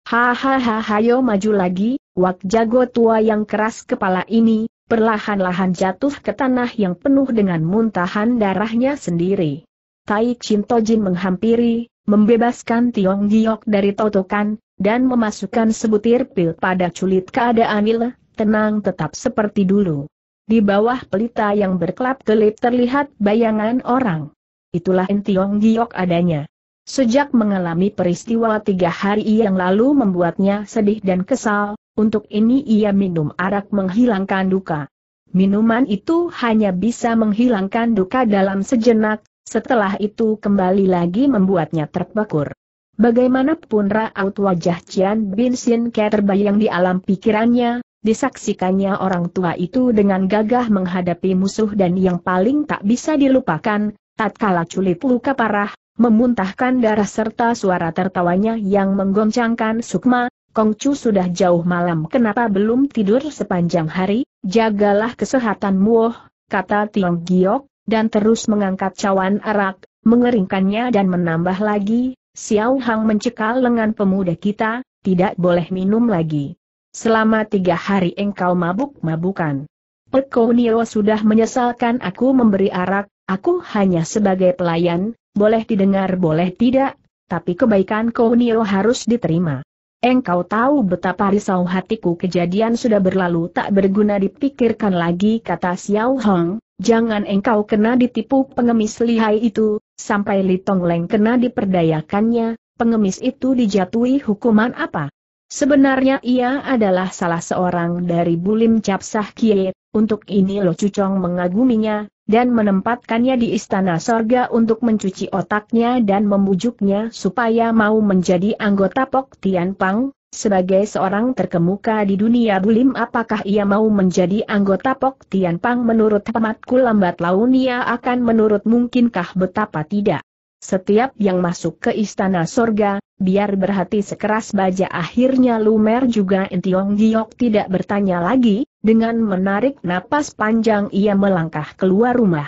Hahaha hayo maju lagi, wak jago tua yang keras kepala ini, perlahan-lahan jatuh ke tanah yang penuh dengan muntahan darahnya sendiri. Tai Jin menghampiri, membebaskan Tiong Giok dari totokan, dan memasukkan sebutir pil pada culit keadaan Il, tenang tetap seperti dulu. Di bawah pelita yang berkelap-kelip terlihat bayangan orang. Itulah Entiong Giok adanya. Sejak mengalami peristiwa tiga hari yang lalu membuatnya sedih dan kesal, untuk ini ia minum arak menghilangkan duka. Minuman itu hanya bisa menghilangkan duka dalam sejenak, setelah itu kembali lagi membuatnya terpekur. Bagaimanapun raut wajah Cian Bin Sin Ke terbayang di alam pikirannya, Disaksikannya orang tua itu dengan gagah menghadapi musuh dan yang paling tak bisa dilupakan, tatkala culip luka parah, memuntahkan darah serta suara tertawanya yang menggoncangkan sukma, Kongcu sudah jauh malam kenapa belum tidur sepanjang hari, jagalah kesehatanmu muoh, kata Tiong Giok, dan terus mengangkat cawan arak, mengeringkannya dan menambah lagi, Xiao Hang mencekal lengan pemuda kita, tidak boleh minum lagi. Selama tiga hari engkau mabuk-mabukan. Pekonio sudah menyesalkan aku memberi arak, aku hanya sebagai pelayan, boleh didengar boleh tidak, tapi kebaikan Konio harus diterima. Engkau tahu betapa risau hatiku kejadian sudah berlalu tak berguna dipikirkan lagi kata Xiao Hong, jangan engkau kena ditipu pengemis lihai itu, sampai Li Tong Leng kena diperdayakannya, pengemis itu dijatuhi hukuman apa? Sebenarnya ia adalah salah seorang dari Bulim Capsah Kie, untuk ini Lo Cucong mengaguminya, dan menempatkannya di istana sorga untuk mencuci otaknya dan membujuknya supaya mau menjadi anggota Pok Tian Pang, sebagai seorang terkemuka di dunia Bulim apakah ia mau menjadi anggota Pok Tian Pang menurut pematku lambat laun ia akan menurut mungkinkah betapa tidak. Setiap yang masuk ke istana sorga, biar berhati sekeras baja akhirnya Lumer juga Entiong Giok tidak bertanya lagi, dengan menarik napas panjang ia melangkah keluar rumah.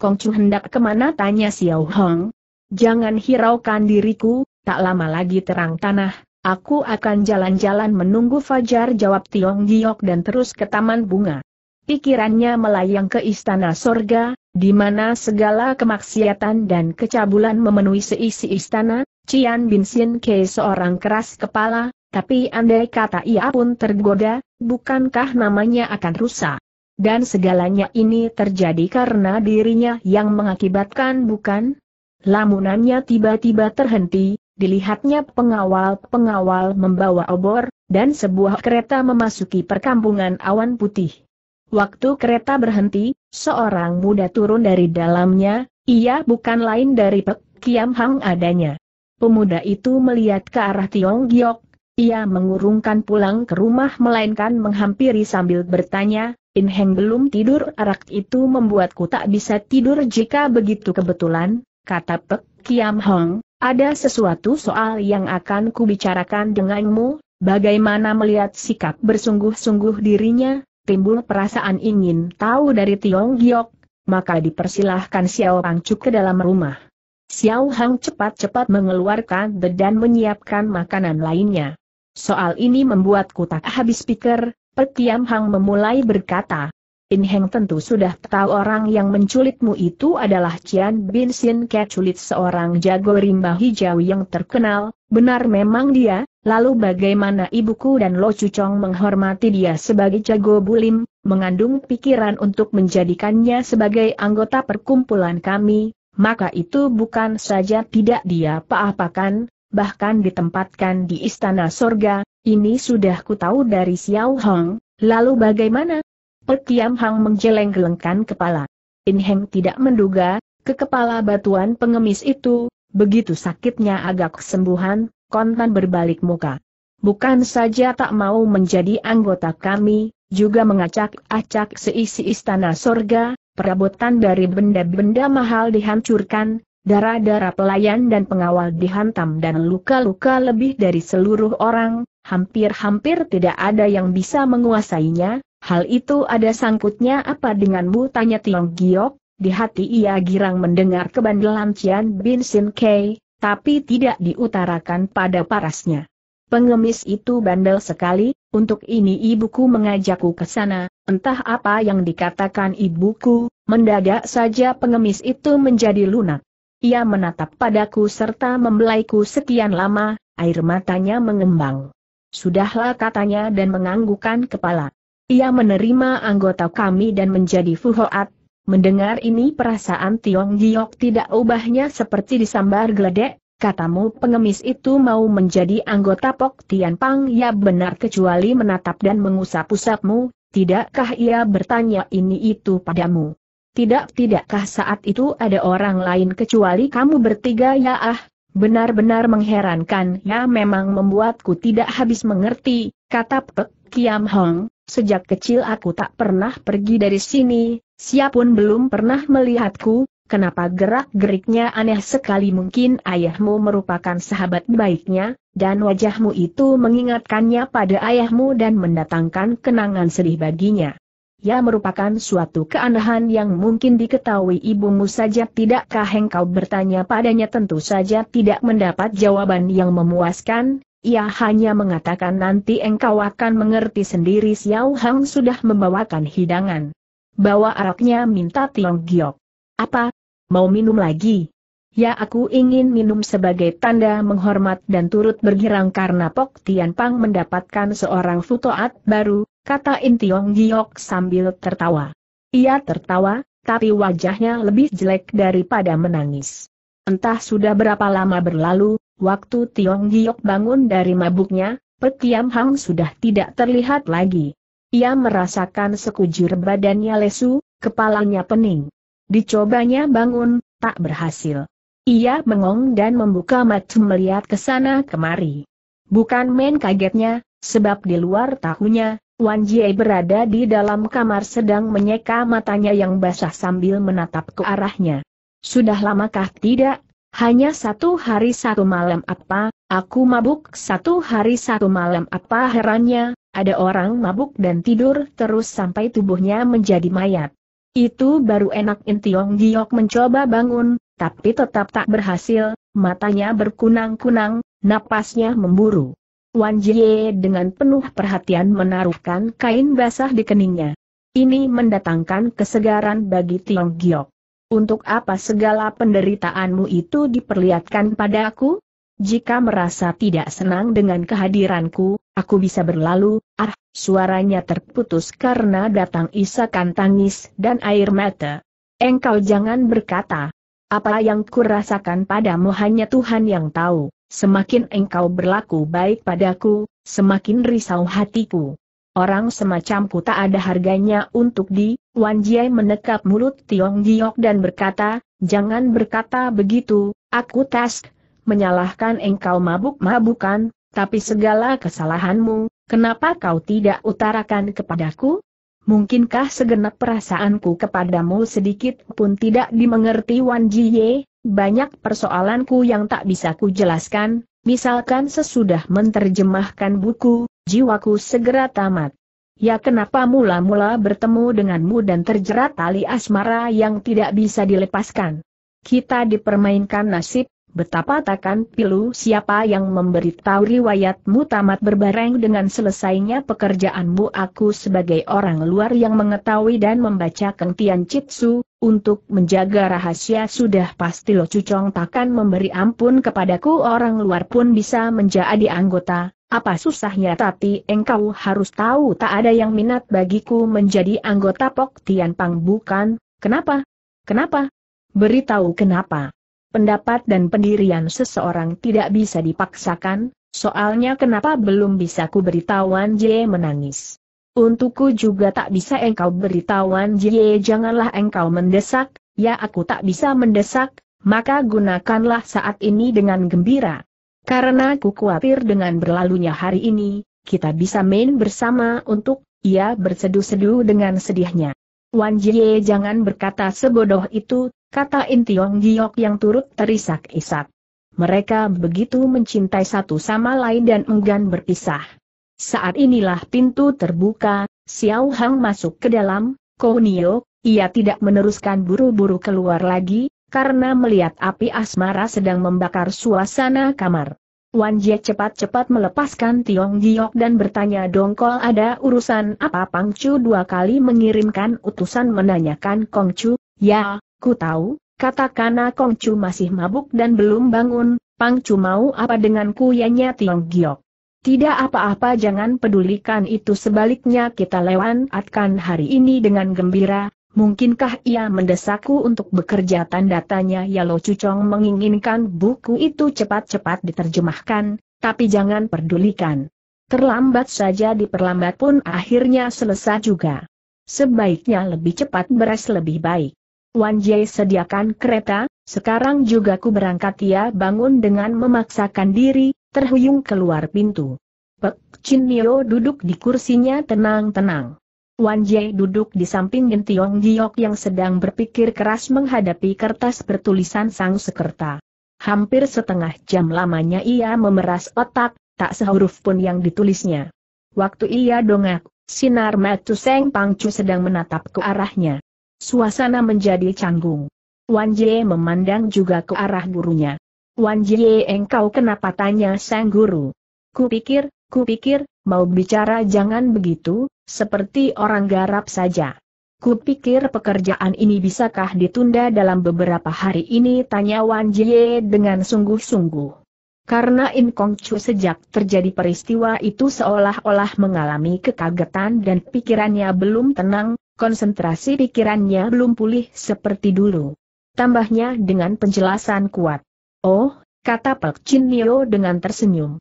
Kong Chu hendak kemana tanya Xiao Hong? Jangan hiraukan diriku, tak lama lagi terang tanah, aku akan jalan-jalan menunggu Fajar jawab Tiong Giok dan terus ke taman bunga pikirannya melayang ke istana sorga, di mana segala kemaksiatan dan kecabulan memenuhi seisi istana, Cian Bin Sien Ke seorang keras kepala, tapi andai kata ia pun tergoda, bukankah namanya akan rusak? Dan segalanya ini terjadi karena dirinya yang mengakibatkan bukan? Lamunannya tiba-tiba terhenti, dilihatnya pengawal-pengawal membawa obor, dan sebuah kereta memasuki perkampungan awan putih. Waktu kereta berhenti, seorang muda turun dari dalamnya, ia bukan lain dari Pek Kiam Hang adanya. Pemuda itu melihat ke arah Tiong Giok, ia mengurungkan pulang ke rumah melainkan menghampiri sambil bertanya, In Heng belum tidur arak itu membuatku tak bisa tidur jika begitu kebetulan, kata Pek Kiam Hong, ada sesuatu soal yang akan kubicarakan denganmu, bagaimana melihat sikap bersungguh-sungguh dirinya, timbul perasaan ingin tahu dari Tiong Giok, maka dipersilahkan Xiao Pangcuk ke dalam rumah. Xiao Hang cepat-cepat mengeluarkan dan menyiapkan makanan lainnya. Soal ini membuatku tak habis pikir, Pek Hang memulai berkata, In Heng tentu sudah tahu orang yang menculikmu itu adalah Cian Bin Sin Ke culit seorang jago rimba hijau yang terkenal, benar memang dia, lalu bagaimana ibuku dan Lo Cucong menghormati dia sebagai jago bulim, mengandung pikiran untuk menjadikannya sebagai anggota perkumpulan kami, maka itu bukan saja tidak dia apa-apakan, bahkan ditempatkan di istana sorga, ini sudah ku tahu dari Xiao Hong, lalu bagaimana? Pekiam Hang menggeleng-gelengkan kepala. In Heng tidak menduga, ke kepala batuan pengemis itu, begitu sakitnya agak kesembuhan, kontan berbalik muka. Bukan saja tak mau menjadi anggota kami, juga mengacak-acak seisi istana sorga, perabotan dari benda-benda mahal dihancurkan, darah-darah pelayan dan pengawal dihantam dan luka-luka lebih dari seluruh orang, hampir-hampir tidak ada yang bisa menguasainya, Hal itu ada sangkutnya apa denganmu tanya Tiong Giok, di hati ia girang mendengar kebandelan Cian Bin Sin Kei, tapi tidak diutarakan pada parasnya. Pengemis itu bandel sekali, untuk ini ibuku mengajakku ke sana, entah apa yang dikatakan ibuku, mendadak saja pengemis itu menjadi lunak. Ia menatap padaku serta membelaiku sekian lama, air matanya mengembang. Sudahlah katanya dan menganggukan kepala. Ia menerima anggota kami dan menjadi fuhoat. Mendengar ini perasaan Tiong Giok tidak ubahnya seperti disambar geledek, katamu pengemis itu mau menjadi anggota Pok Tian Pang ya benar kecuali menatap dan mengusap-usapmu, tidakkah ia bertanya ini itu padamu? Tidak tidakkah saat itu ada orang lain kecuali kamu bertiga ya ah, benar-benar mengherankan ya memang membuatku tidak habis mengerti, kata Pek Kiam Hong, Sejak kecil aku tak pernah pergi dari sini, Siapun belum pernah melihatku, kenapa gerak-geriknya aneh sekali mungkin ayahmu merupakan sahabat baiknya, dan wajahmu itu mengingatkannya pada ayahmu dan mendatangkan kenangan sedih baginya. Ya merupakan suatu keanehan yang mungkin diketahui ibumu saja tidakkah engkau bertanya padanya tentu saja tidak mendapat jawaban yang memuaskan, ia hanya mengatakan nanti engkau akan mengerti sendiri Xiao Hang sudah membawakan hidangan. Bawa araknya minta Tiong Giok. Apa? Mau minum lagi? Ya aku ingin minum sebagai tanda menghormat dan turut bergirang karena Pok Tian Pang mendapatkan seorang futoat baru, kata In Tiong Giok sambil tertawa. Ia tertawa, tapi wajahnya lebih jelek daripada menangis. Entah sudah berapa lama berlalu, Waktu Tiong Giok bangun dari mabuknya, Petiam Hang sudah tidak terlihat lagi. Ia merasakan sekujur badannya lesu, kepalanya pening. Dicobanya bangun, tak berhasil. Ia mengong dan membuka mata melihat ke sana kemari. Bukan main kagetnya, sebab di luar tahunya, Wan Jie berada di dalam kamar sedang menyeka matanya yang basah sambil menatap ke arahnya. Sudah lamakah tidak hanya satu hari satu malam apa, aku mabuk satu hari satu malam apa herannya, ada orang mabuk dan tidur terus sampai tubuhnya menjadi mayat. Itu baru enak Intiong Giok mencoba bangun, tapi tetap tak berhasil, matanya berkunang-kunang, napasnya memburu. Wan Jie dengan penuh perhatian menaruhkan kain basah di keningnya. Ini mendatangkan kesegaran bagi Tiong Giok. Untuk apa segala penderitaanmu itu diperlihatkan padaku? Jika merasa tidak senang dengan kehadiranku, aku bisa berlalu, ah, suaranya terputus karena datang isakan tangis dan air mata. Engkau jangan berkata, apa yang kurasakan padamu hanya Tuhan yang tahu, semakin engkau berlaku baik padaku, semakin risau hatiku. Orang semacamku tak ada harganya untuk di, Wan Jiai menekap mulut Tiong Giok dan berkata, jangan berkata begitu, aku tes, menyalahkan engkau mabuk-mabukan, tapi segala kesalahanmu, kenapa kau tidak utarakan kepadaku? Mungkinkah segenap perasaanku kepadamu sedikit pun tidak dimengerti Wan Jiye, banyak persoalanku yang tak bisa kujelaskan, misalkan sesudah menerjemahkan buku, jiwaku segera tamat. Ya kenapa mula-mula bertemu denganmu dan terjerat tali asmara yang tidak bisa dilepaskan. Kita dipermainkan nasib, betapa takkan pilu siapa yang memberitahu riwayatmu tamat berbareng dengan selesainya pekerjaanmu aku sebagai orang luar yang mengetahui dan membaca kentian citsu, untuk menjaga rahasia sudah pasti lo cucong takkan memberi ampun kepadaku orang luar pun bisa menjadi anggota, apa susahnya tapi engkau harus tahu tak ada yang minat bagiku menjadi anggota Pok Tian Pang bukan? Kenapa? Kenapa? Beritahu kenapa. Pendapat dan pendirian seseorang tidak bisa dipaksakan, soalnya kenapa belum bisa ku beritahuan J menangis. Untukku juga tak bisa engkau beritahuan J janganlah engkau mendesak, ya aku tak bisa mendesak, maka gunakanlah saat ini dengan gembira. Karena aku khawatir dengan berlalunya hari ini, kita bisa main bersama untuk, ia berseduh-seduh dengan sedihnya. Wan Jie jangan berkata sebodoh itu, kata Intiong Giok yang turut terisak-isak. Mereka begitu mencintai satu sama lain dan enggan berpisah. Saat inilah pintu terbuka, Xiao Hang masuk ke dalam, Konio, ia tidak meneruskan buru-buru keluar lagi, karena melihat api asmara sedang membakar suasana kamar. Wan Jie cepat-cepat melepaskan Tiong Giok dan bertanya dongkol ada urusan apa Pang Chu dua kali mengirimkan utusan menanyakan Kong Chu, ya, ku tahu, katakana ah, Kong Chu masih mabuk dan belum bangun, Pang Chu mau apa denganku yanya Tiong Giok. Tidak apa-apa jangan pedulikan itu sebaliknya kita lewatkan hari ini dengan gembira, Mungkinkah ia mendesakku untuk bekerja tanda tanya Yalo Cucong menginginkan buku itu cepat-cepat diterjemahkan, tapi jangan pedulikan. Terlambat saja diperlambat pun akhirnya selesai juga. Sebaiknya lebih cepat beres lebih baik. Wan Jai sediakan kereta, sekarang juga ku berangkat ia bangun dengan memaksakan diri, terhuyung keluar pintu. Pek Chin Nio duduk di kursinya tenang-tenang. Wan Jie duduk di samping Gentiong Giok yang sedang berpikir keras menghadapi kertas bertulisan sang sekerta. Hampir setengah jam lamanya ia memeras otak, tak sehuruf pun yang ditulisnya. Waktu ia dongak, sinar mata Seng Pangcu sedang menatap ke arahnya. Suasana menjadi canggung. Wan Jie memandang juga ke arah gurunya. Wan Jie engkau kenapa tanya sang guru? Kupikir, kupikir, mau bicara jangan begitu, seperti orang garap saja. Kupikir pekerjaan ini bisakah ditunda dalam beberapa hari ini tanya Wan Jie dengan sungguh-sungguh. Karena In Kong Chu sejak terjadi peristiwa itu seolah-olah mengalami kekagetan dan pikirannya belum tenang, konsentrasi pikirannya belum pulih seperti dulu. Tambahnya dengan penjelasan kuat. Oh, kata Pek Chin Nio dengan tersenyum.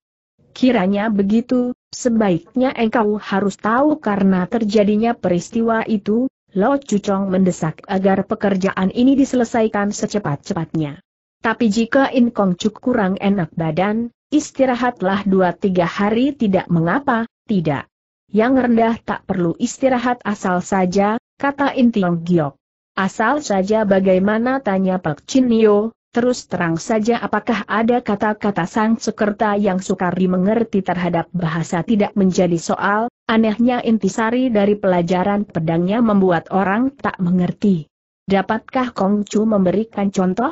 Kiranya begitu, Sebaiknya engkau harus tahu karena terjadinya peristiwa itu, Lo Cucong mendesak agar pekerjaan ini diselesaikan secepat-cepatnya. Tapi jika In Kong Cuk kurang enak badan, istirahatlah dua tiga hari tidak mengapa, tidak. Yang rendah tak perlu istirahat asal saja, kata In Tiong Giok. Asal saja bagaimana tanya Pak Chin Nio, Terus terang saja apakah ada kata-kata sang sekerta yang sukar dimengerti terhadap bahasa tidak menjadi soal, anehnya intisari dari pelajaran pedangnya membuat orang tak mengerti. Dapatkah Kongcu memberikan contoh?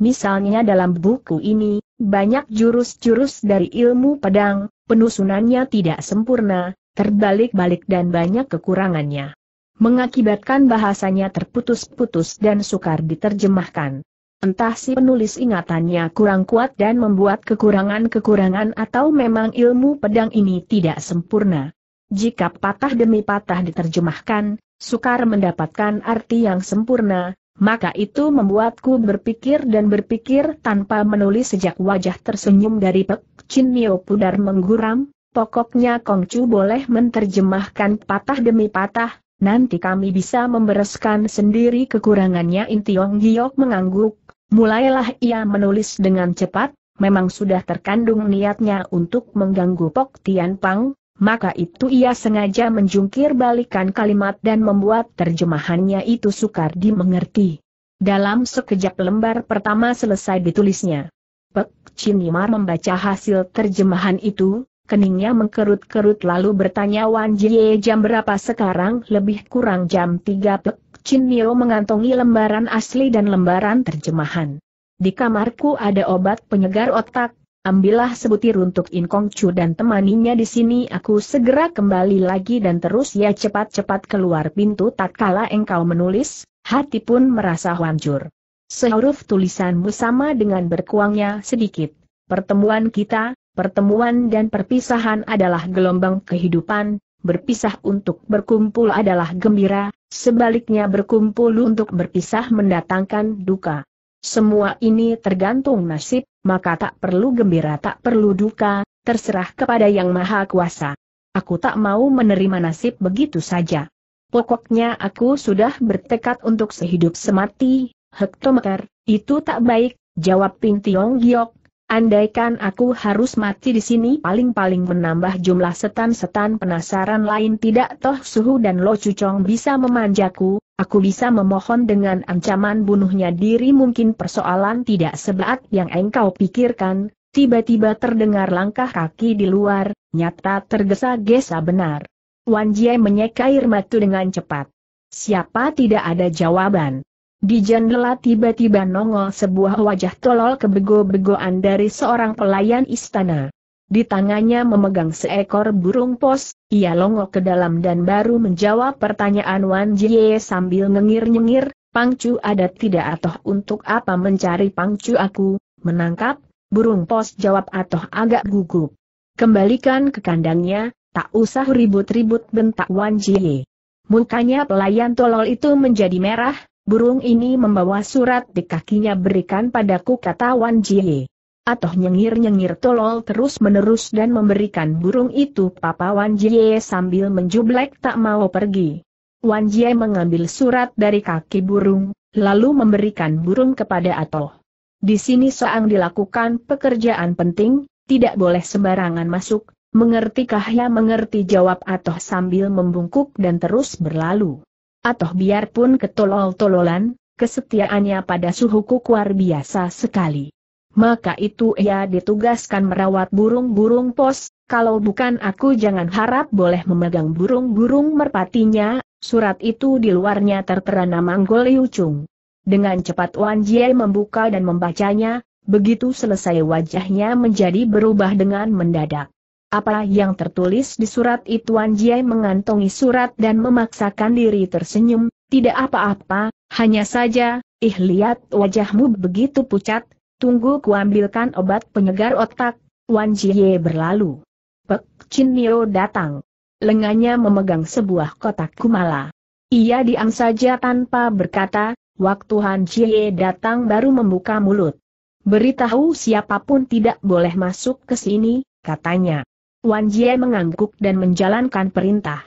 Misalnya dalam buku ini, banyak jurus-jurus dari ilmu pedang, penusunannya tidak sempurna, terbalik-balik dan banyak kekurangannya. Mengakibatkan bahasanya terputus-putus dan sukar diterjemahkan. Entah si penulis ingatannya kurang kuat dan membuat kekurangan-kekurangan atau memang ilmu pedang ini tidak sempurna. Jika patah demi patah diterjemahkan, sukar mendapatkan arti yang sempurna, maka itu membuatku berpikir dan berpikir tanpa menulis sejak wajah tersenyum dari Pek Chin Nio pudar mengguram, pokoknya Kong Chu boleh menerjemahkan patah demi patah, nanti kami bisa membereskan sendiri kekurangannya Intiong Giok mengangguk, Mulailah ia menulis dengan cepat, memang sudah terkandung niatnya untuk mengganggu Pok Tian Pang, maka itu ia sengaja menjungkir balikan kalimat dan membuat terjemahannya itu sukar dimengerti. Dalam sekejap lembar pertama selesai ditulisnya. Pek Chin Yimar membaca hasil terjemahan itu, keningnya mengkerut-kerut lalu bertanya Wan Jie jam berapa sekarang lebih kurang jam 3 Pek Chin Mio mengantongi lembaran asli dan lembaran terjemahan. Di kamarku ada obat penyegar otak, ambillah sebutir untuk In Kong Chu dan temaninya di sini aku segera kembali lagi dan terus ya cepat-cepat keluar pintu tak kala engkau menulis, hati pun merasa hancur. Sehuruf tulisanmu sama dengan berkuangnya sedikit. Pertemuan kita, pertemuan dan perpisahan adalah gelombang kehidupan, berpisah untuk berkumpul adalah gembira, Sebaliknya berkumpul untuk berpisah mendatangkan duka. Semua ini tergantung nasib, maka tak perlu gembira tak perlu duka, terserah kepada yang maha kuasa. Aku tak mau menerima nasib begitu saja. Pokoknya aku sudah bertekad untuk sehidup semati, hektometer, itu tak baik, jawab Ping Tiong Giok, Andaikan aku harus mati di sini paling-paling menambah jumlah setan-setan penasaran lain tidak toh suhu dan lo cucong bisa memanjaku, aku bisa memohon dengan ancaman bunuhnya diri mungkin persoalan tidak sebat yang engkau pikirkan, tiba-tiba terdengar langkah kaki di luar, nyata tergesa-gesa benar. Wan Jie menyeka air matu dengan cepat. Siapa tidak ada jawaban. Di jendela tiba-tiba nongol sebuah wajah tolol kebego-begoan dari seorang pelayan istana. Di tangannya memegang seekor burung pos, ia longok ke dalam dan baru menjawab pertanyaan Wan Jie sambil ngengir-nyengir, Pangcu ada tidak atau untuk apa mencari pangcu aku, menangkap, burung pos jawab atau agak gugup. Kembalikan ke kandangnya, tak usah ribut-ribut bentak Wan Jie. Mukanya pelayan tolol itu menjadi merah, Burung ini membawa surat di kakinya berikan padaku kata Wan Jie. Atoh nyengir-nyengir tolol terus-menerus dan memberikan burung itu Papa Wan Jie sambil menjublek tak mau pergi. Wan Jie mengambil surat dari kaki burung, lalu memberikan burung kepada Atoh. Di sini seang dilakukan pekerjaan penting, tidak boleh sembarangan masuk, mengertikah ya mengerti jawab Atoh sambil membungkuk dan terus berlalu atau biarpun ketolol-tololan, kesetiaannya pada suhuku luar biasa sekali. Maka itu ia ditugaskan merawat burung-burung pos, kalau bukan aku jangan harap boleh memegang burung-burung merpatinya, surat itu di luarnya tertera nama Liu Chung. Dengan cepat Wan Jie membuka dan membacanya, begitu selesai wajahnya menjadi berubah dengan mendadak. Apa yang tertulis di surat itu Wan Jiai mengantongi surat dan memaksakan diri tersenyum, tidak apa-apa, hanya saja, ih lihat wajahmu begitu pucat, tunggu kuambilkan obat penyegar otak, Wan Jiai berlalu. Pek Chin Nio datang. Lengannya memegang sebuah kotak kumala. Ia diam saja tanpa berkata, waktu Han Jiai datang baru membuka mulut. Beritahu siapapun tidak boleh masuk ke sini, katanya. Wan Jie mengangguk dan menjalankan perintah.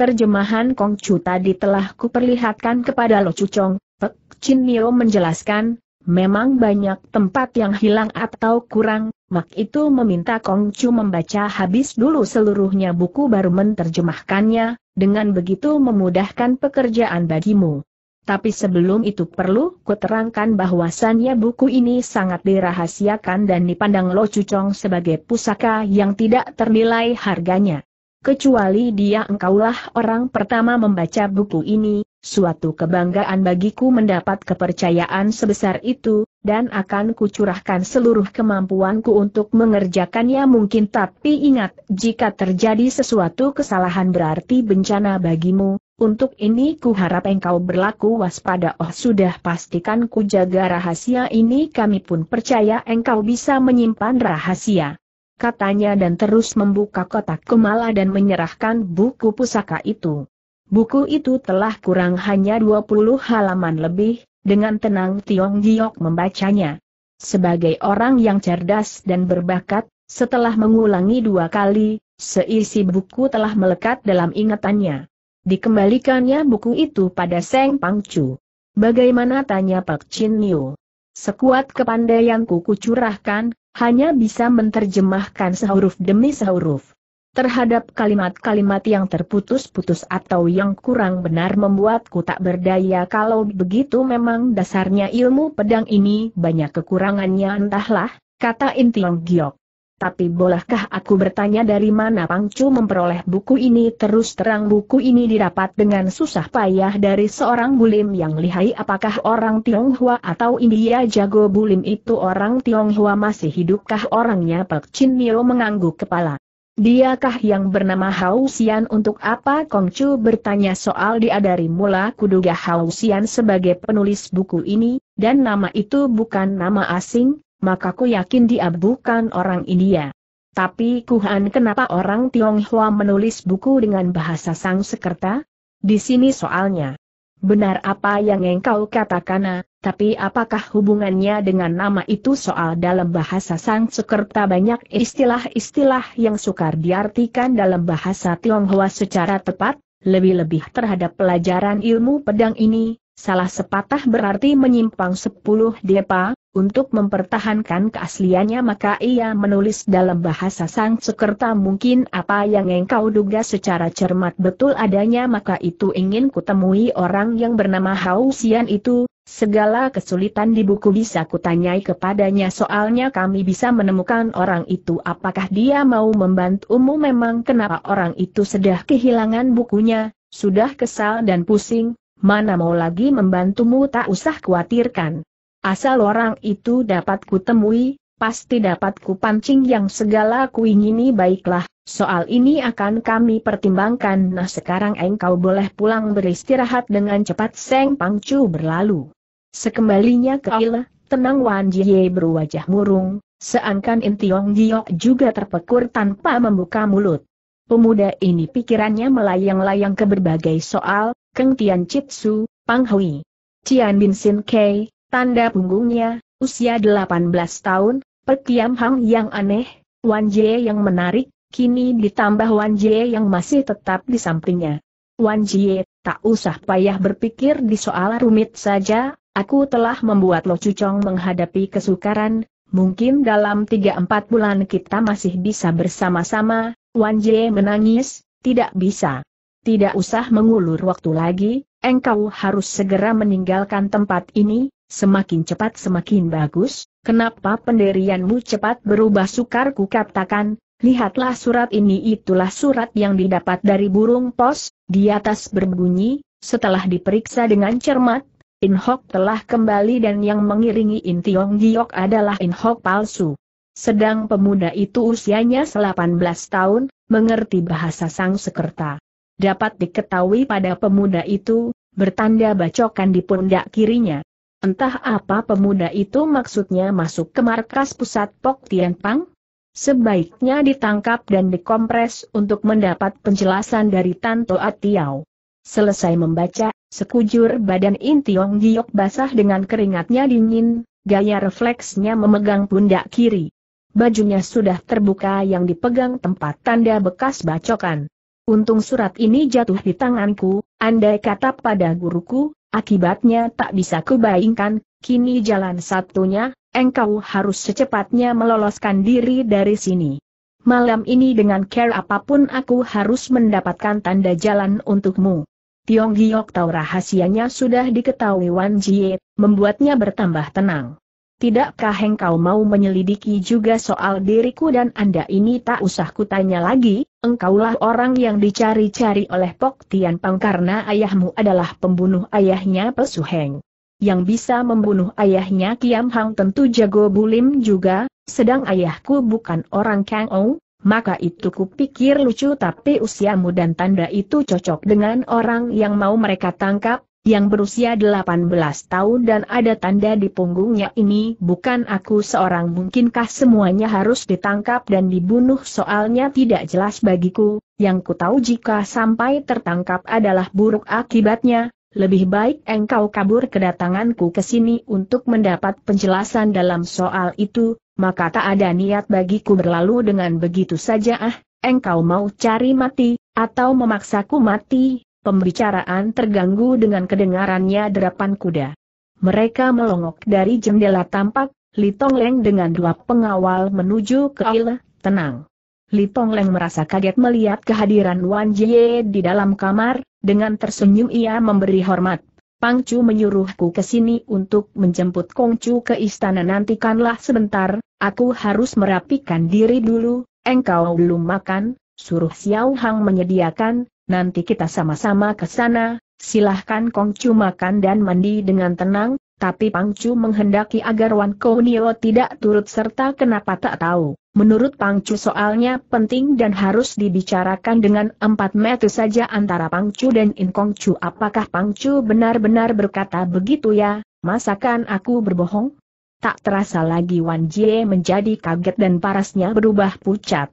Terjemahan Kong Chu tadi telah kuperlihatkan kepada Lo Chong, Pek Chin Nio menjelaskan, memang banyak tempat yang hilang atau kurang, mak itu meminta Kong Chu membaca habis dulu seluruhnya buku baru menerjemahkannya, dengan begitu memudahkan pekerjaan bagimu. Tapi sebelum itu perlu kuterangkan bahwasannya buku ini sangat dirahasiakan dan dipandang Lo Cucong sebagai pusaka yang tidak ternilai harganya. Kecuali dia engkaulah orang pertama membaca buku ini, suatu kebanggaan bagiku mendapat kepercayaan sebesar itu, dan akan kucurahkan seluruh kemampuanku untuk mengerjakannya mungkin tapi ingat, jika terjadi sesuatu kesalahan berarti bencana bagimu, untuk ini ku harap engkau berlaku waspada oh sudah pastikan ku jaga rahasia ini kami pun percaya engkau bisa menyimpan rahasia. Katanya dan terus membuka kotak kemala dan menyerahkan buku pusaka itu. Buku itu telah kurang hanya 20 halaman lebih, dengan tenang Tiong Giok membacanya. Sebagai orang yang cerdas dan berbakat, setelah mengulangi dua kali, seisi buku telah melekat dalam ingatannya. Dikembalikannya buku itu pada Seng Pangcu. Bagaimana tanya Pak Chin Niu? Sekuat kepandaianku kucurahkan, hanya bisa menterjemahkan sehuruf demi sehuruf. Terhadap kalimat-kalimat yang terputus-putus atau yang kurang benar membuatku tak berdaya kalau begitu memang dasarnya ilmu pedang ini banyak kekurangannya entahlah, kata Intiong Giok. Tapi bolehkah aku bertanya dari mana Chu memperoleh buku ini terus terang buku ini didapat dengan susah payah dari seorang bulim yang lihai apakah orang Tionghoa atau India jago bulim itu orang Tionghoa masih hidupkah orangnya Pek Chin Mio mengangguk kepala. Diakah yang bernama Hao Xian untuk apa Kong Chu bertanya soal dia dari mula kuduga Hao Xian sebagai penulis buku ini, dan nama itu bukan nama asing, maka ku yakin dia bukan orang India. Tapi Kuhan kenapa orang Tionghoa menulis buku dengan bahasa sang sekerta? Di sini soalnya. Benar apa yang engkau katakan, ah? tapi apakah hubungannya dengan nama itu soal dalam bahasa Sang Sekerta banyak istilah-istilah yang sukar diartikan dalam bahasa Tionghoa secara tepat, lebih-lebih terhadap pelajaran ilmu pedang ini, salah sepatah berarti menyimpang sepuluh depa, untuk mempertahankan keasliannya maka ia menulis dalam bahasa sang sekerta mungkin apa yang engkau duga secara cermat betul adanya maka itu ingin kutemui orang yang bernama Hau itu, segala kesulitan di buku bisa kutanyai kepadanya soalnya kami bisa menemukan orang itu apakah dia mau membantumu memang kenapa orang itu sedah kehilangan bukunya, sudah kesal dan pusing, mana mau lagi membantumu tak usah khawatirkan. Asal orang itu dapat kutemui, pasti dapat kupancing yang segala kuingini baiklah, soal ini akan kami pertimbangkan nah sekarang engkau boleh pulang beristirahat dengan cepat Seng Pangcu berlalu. Sekembalinya ke Ila, tenang Wan Jie berwajah murung, seangkan Intiong Giok juga terpekur tanpa membuka mulut. Pemuda ini pikirannya melayang-layang ke berbagai soal, Keng Tian Chitsu, Pang Hui. Cian Bin Sin Kei, tanda punggungnya, usia 18 tahun, Perkiam Hang yang aneh, Wan Jie yang menarik, kini ditambah Wan Jie yang masih tetap di sampingnya. Wan Jie, tak usah payah berpikir di soal rumit saja, aku telah membuat Lo Cucong menghadapi kesukaran, mungkin dalam 3-4 bulan kita masih bisa bersama-sama, Wan Jie menangis, tidak bisa. Tidak usah mengulur waktu lagi, engkau harus segera meninggalkan tempat ini, semakin cepat semakin bagus, kenapa penderianmu cepat berubah sukar ku katakan, lihatlah surat ini itulah surat yang didapat dari burung pos, di atas berbunyi, setelah diperiksa dengan cermat, In Hok telah kembali dan yang mengiringi In Tiong Giok adalah In Hok palsu. Sedang pemuda itu usianya 18 tahun, mengerti bahasa sang sekerta dapat diketahui pada pemuda itu, bertanda bacokan di pundak kirinya. Entah apa pemuda itu maksudnya masuk ke markas pusat Pok Tian Pang? Sebaiknya ditangkap dan dikompres untuk mendapat penjelasan dari Tanto Atiao. Selesai membaca, sekujur badan Intiong Giok basah dengan keringatnya dingin, gaya refleksnya memegang pundak kiri. Bajunya sudah terbuka yang dipegang tempat tanda bekas bacokan. Untung surat ini jatuh di tanganku, andai kata pada guruku, akibatnya tak bisa kubayangkan, kini jalan satunya, engkau harus secepatnya meloloskan diri dari sini. Malam ini dengan care apapun aku harus mendapatkan tanda jalan untukmu. Tiong Giok tahu rahasianya sudah diketahui Wan Jie, membuatnya bertambah tenang. Tidakkah engkau mau menyelidiki juga soal diriku dan Anda ini tak usah kutanya lagi, engkaulah orang yang dicari-cari oleh Pok Tian Pang karena ayahmu adalah pembunuh ayahnya Pesuheng. Yang bisa membunuh ayahnya Kiam Hang tentu jago bulim juga, sedang ayahku bukan orang Kang Ou, maka itu kupikir lucu tapi usiamu dan tanda itu cocok dengan orang yang mau mereka tangkap, yang berusia 18 tahun dan ada tanda di punggungnya ini bukan aku seorang mungkinkah semuanya harus ditangkap dan dibunuh soalnya tidak jelas bagiku, yang ku tahu jika sampai tertangkap adalah buruk akibatnya, lebih baik engkau kabur kedatanganku ke sini untuk mendapat penjelasan dalam soal itu, maka tak ada niat bagiku berlalu dengan begitu saja ah, engkau mau cari mati, atau memaksaku mati, Pembicaraan terganggu dengan kedengarannya derapan kuda. Mereka melongok dari jendela tampak, Li Tongleng dengan dua pengawal menuju ke aile, tenang. Li Tongleng merasa kaget melihat kehadiran Wan Jie di dalam kamar, dengan tersenyum ia memberi hormat. Pang Chu menyuruhku ke sini untuk menjemput Kong Chu ke istana nantikanlah sebentar, aku harus merapikan diri dulu, engkau belum makan, suruh Xiao Hang menyediakan, nanti kita sama-sama ke sana, silahkan Kongcu makan dan mandi dengan tenang, tapi Pangcu menghendaki agar Wan Kounio tidak turut serta kenapa tak tahu. Menurut Pangcu soalnya penting dan harus dibicarakan dengan empat metu saja antara Pangcu dan In Kongcu. Apakah Pangcu benar-benar berkata begitu ya, masakan aku berbohong? Tak terasa lagi Wan Jie menjadi kaget dan parasnya berubah pucat.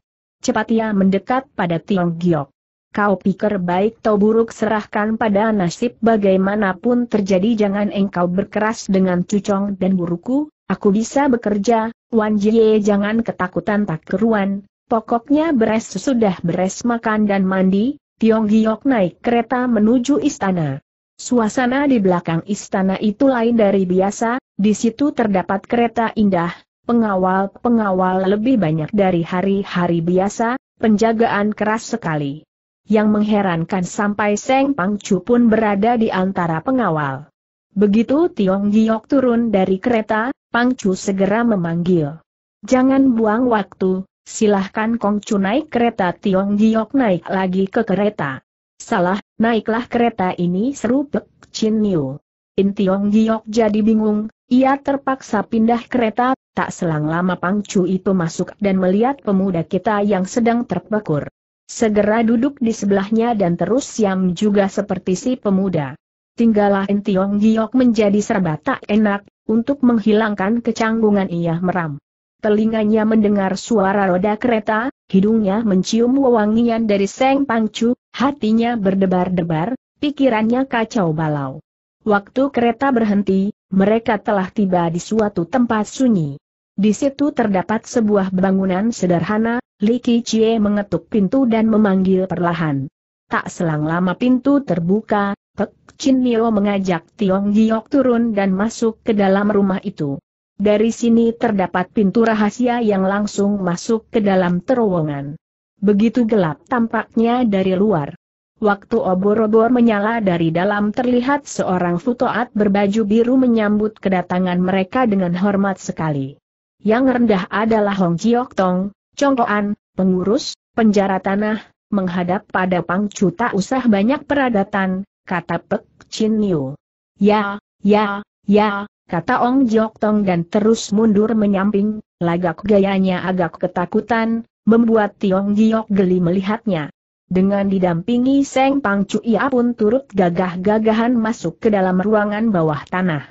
Cepat ia mendekat pada Tiong Giok. Kau pikir baik atau buruk serahkan pada nasib bagaimanapun terjadi jangan engkau berkeras dengan cucong dan buruku, aku bisa bekerja, Wan Jie jangan ketakutan tak keruan, pokoknya beres sudah beres makan dan mandi, Tiong Giok naik kereta menuju istana. Suasana di belakang istana itu lain dari biasa, di situ terdapat kereta indah, pengawal-pengawal lebih banyak dari hari-hari biasa, penjagaan keras sekali yang mengherankan sampai Seng Pangcu pun berada di antara pengawal. Begitu Tiong Giok turun dari kereta, Pangcu segera memanggil. Jangan buang waktu, silahkan Kongcu naik kereta Tiong Giok naik lagi ke kereta. Salah, naiklah kereta ini seru Pek Chin Niu. In Tiong Giok jadi bingung, ia terpaksa pindah kereta, tak selang lama Pangcu itu masuk dan melihat pemuda kita yang sedang terpekur. Segera duduk di sebelahnya dan terus siam juga seperti si pemuda. Tinggallah Entiong Giok menjadi serba tak enak, untuk menghilangkan kecanggungan ia meram. Telinganya mendengar suara roda kereta, hidungnya mencium wewangian dari Seng Pangcu, hatinya berdebar-debar, pikirannya kacau balau. Waktu kereta berhenti, mereka telah tiba di suatu tempat sunyi. Di situ terdapat sebuah bangunan sederhana, Li Qijie mengetuk pintu dan memanggil perlahan. Tak selang lama pintu terbuka, Pek Chin Nio mengajak Tiong Giok turun dan masuk ke dalam rumah itu. Dari sini terdapat pintu rahasia yang langsung masuk ke dalam terowongan. Begitu gelap tampaknya dari luar. Waktu obor-obor menyala dari dalam terlihat seorang futoat berbaju biru menyambut kedatangan mereka dengan hormat sekali. Yang rendah adalah Hong Jiok Tong, congkoan, pengurus, penjara tanah, menghadap pada pangcu tak usah banyak peradatan, kata Pek Chin Yu. Ya, ya, ya, kata Ong Jok Tong dan terus mundur menyamping, lagak gayanya agak ketakutan, membuat Tiong Giok geli melihatnya. Dengan didampingi Seng Pangcu ia pun turut gagah-gagahan masuk ke dalam ruangan bawah tanah.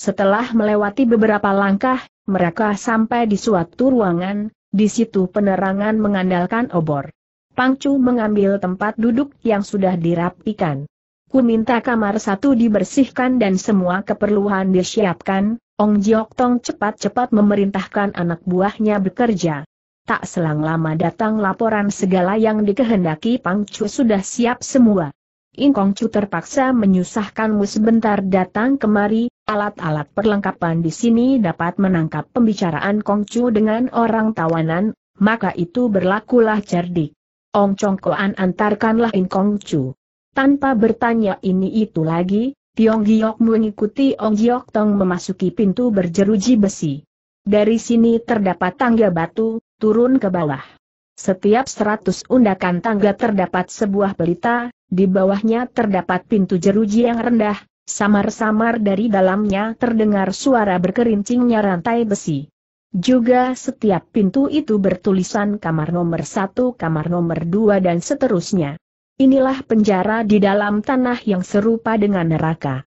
Setelah melewati beberapa langkah, mereka sampai di suatu ruangan, di situ penerangan mengandalkan obor. Pangcu mengambil tempat duduk yang sudah dirapikan. Ku minta kamar satu dibersihkan dan semua keperluan disiapkan, Ong Jiok Tong cepat-cepat memerintahkan anak buahnya bekerja. Tak selang lama datang laporan segala yang dikehendaki Pangcu sudah siap semua. Ingkong Chu terpaksa menyusahkanmu sebentar datang kemari, alat-alat perlengkapan di sini dapat menangkap pembicaraan Kong Chu dengan orang tawanan, maka itu berlakulah cerdik. Ong Chong Koan antarkanlah Ingkong Chu. Tanpa bertanya ini itu lagi, Tiong Giok mengikuti Ong Giok Tong memasuki pintu berjeruji besi. Dari sini terdapat tangga batu, turun ke bawah. Setiap seratus undakan tangga terdapat sebuah pelita, di bawahnya terdapat pintu jeruji yang rendah, samar-samar dari dalamnya terdengar suara berkerincingnya rantai besi. Juga setiap pintu itu bertulisan kamar nomor satu, kamar nomor dua dan seterusnya. Inilah penjara di dalam tanah yang serupa dengan neraka.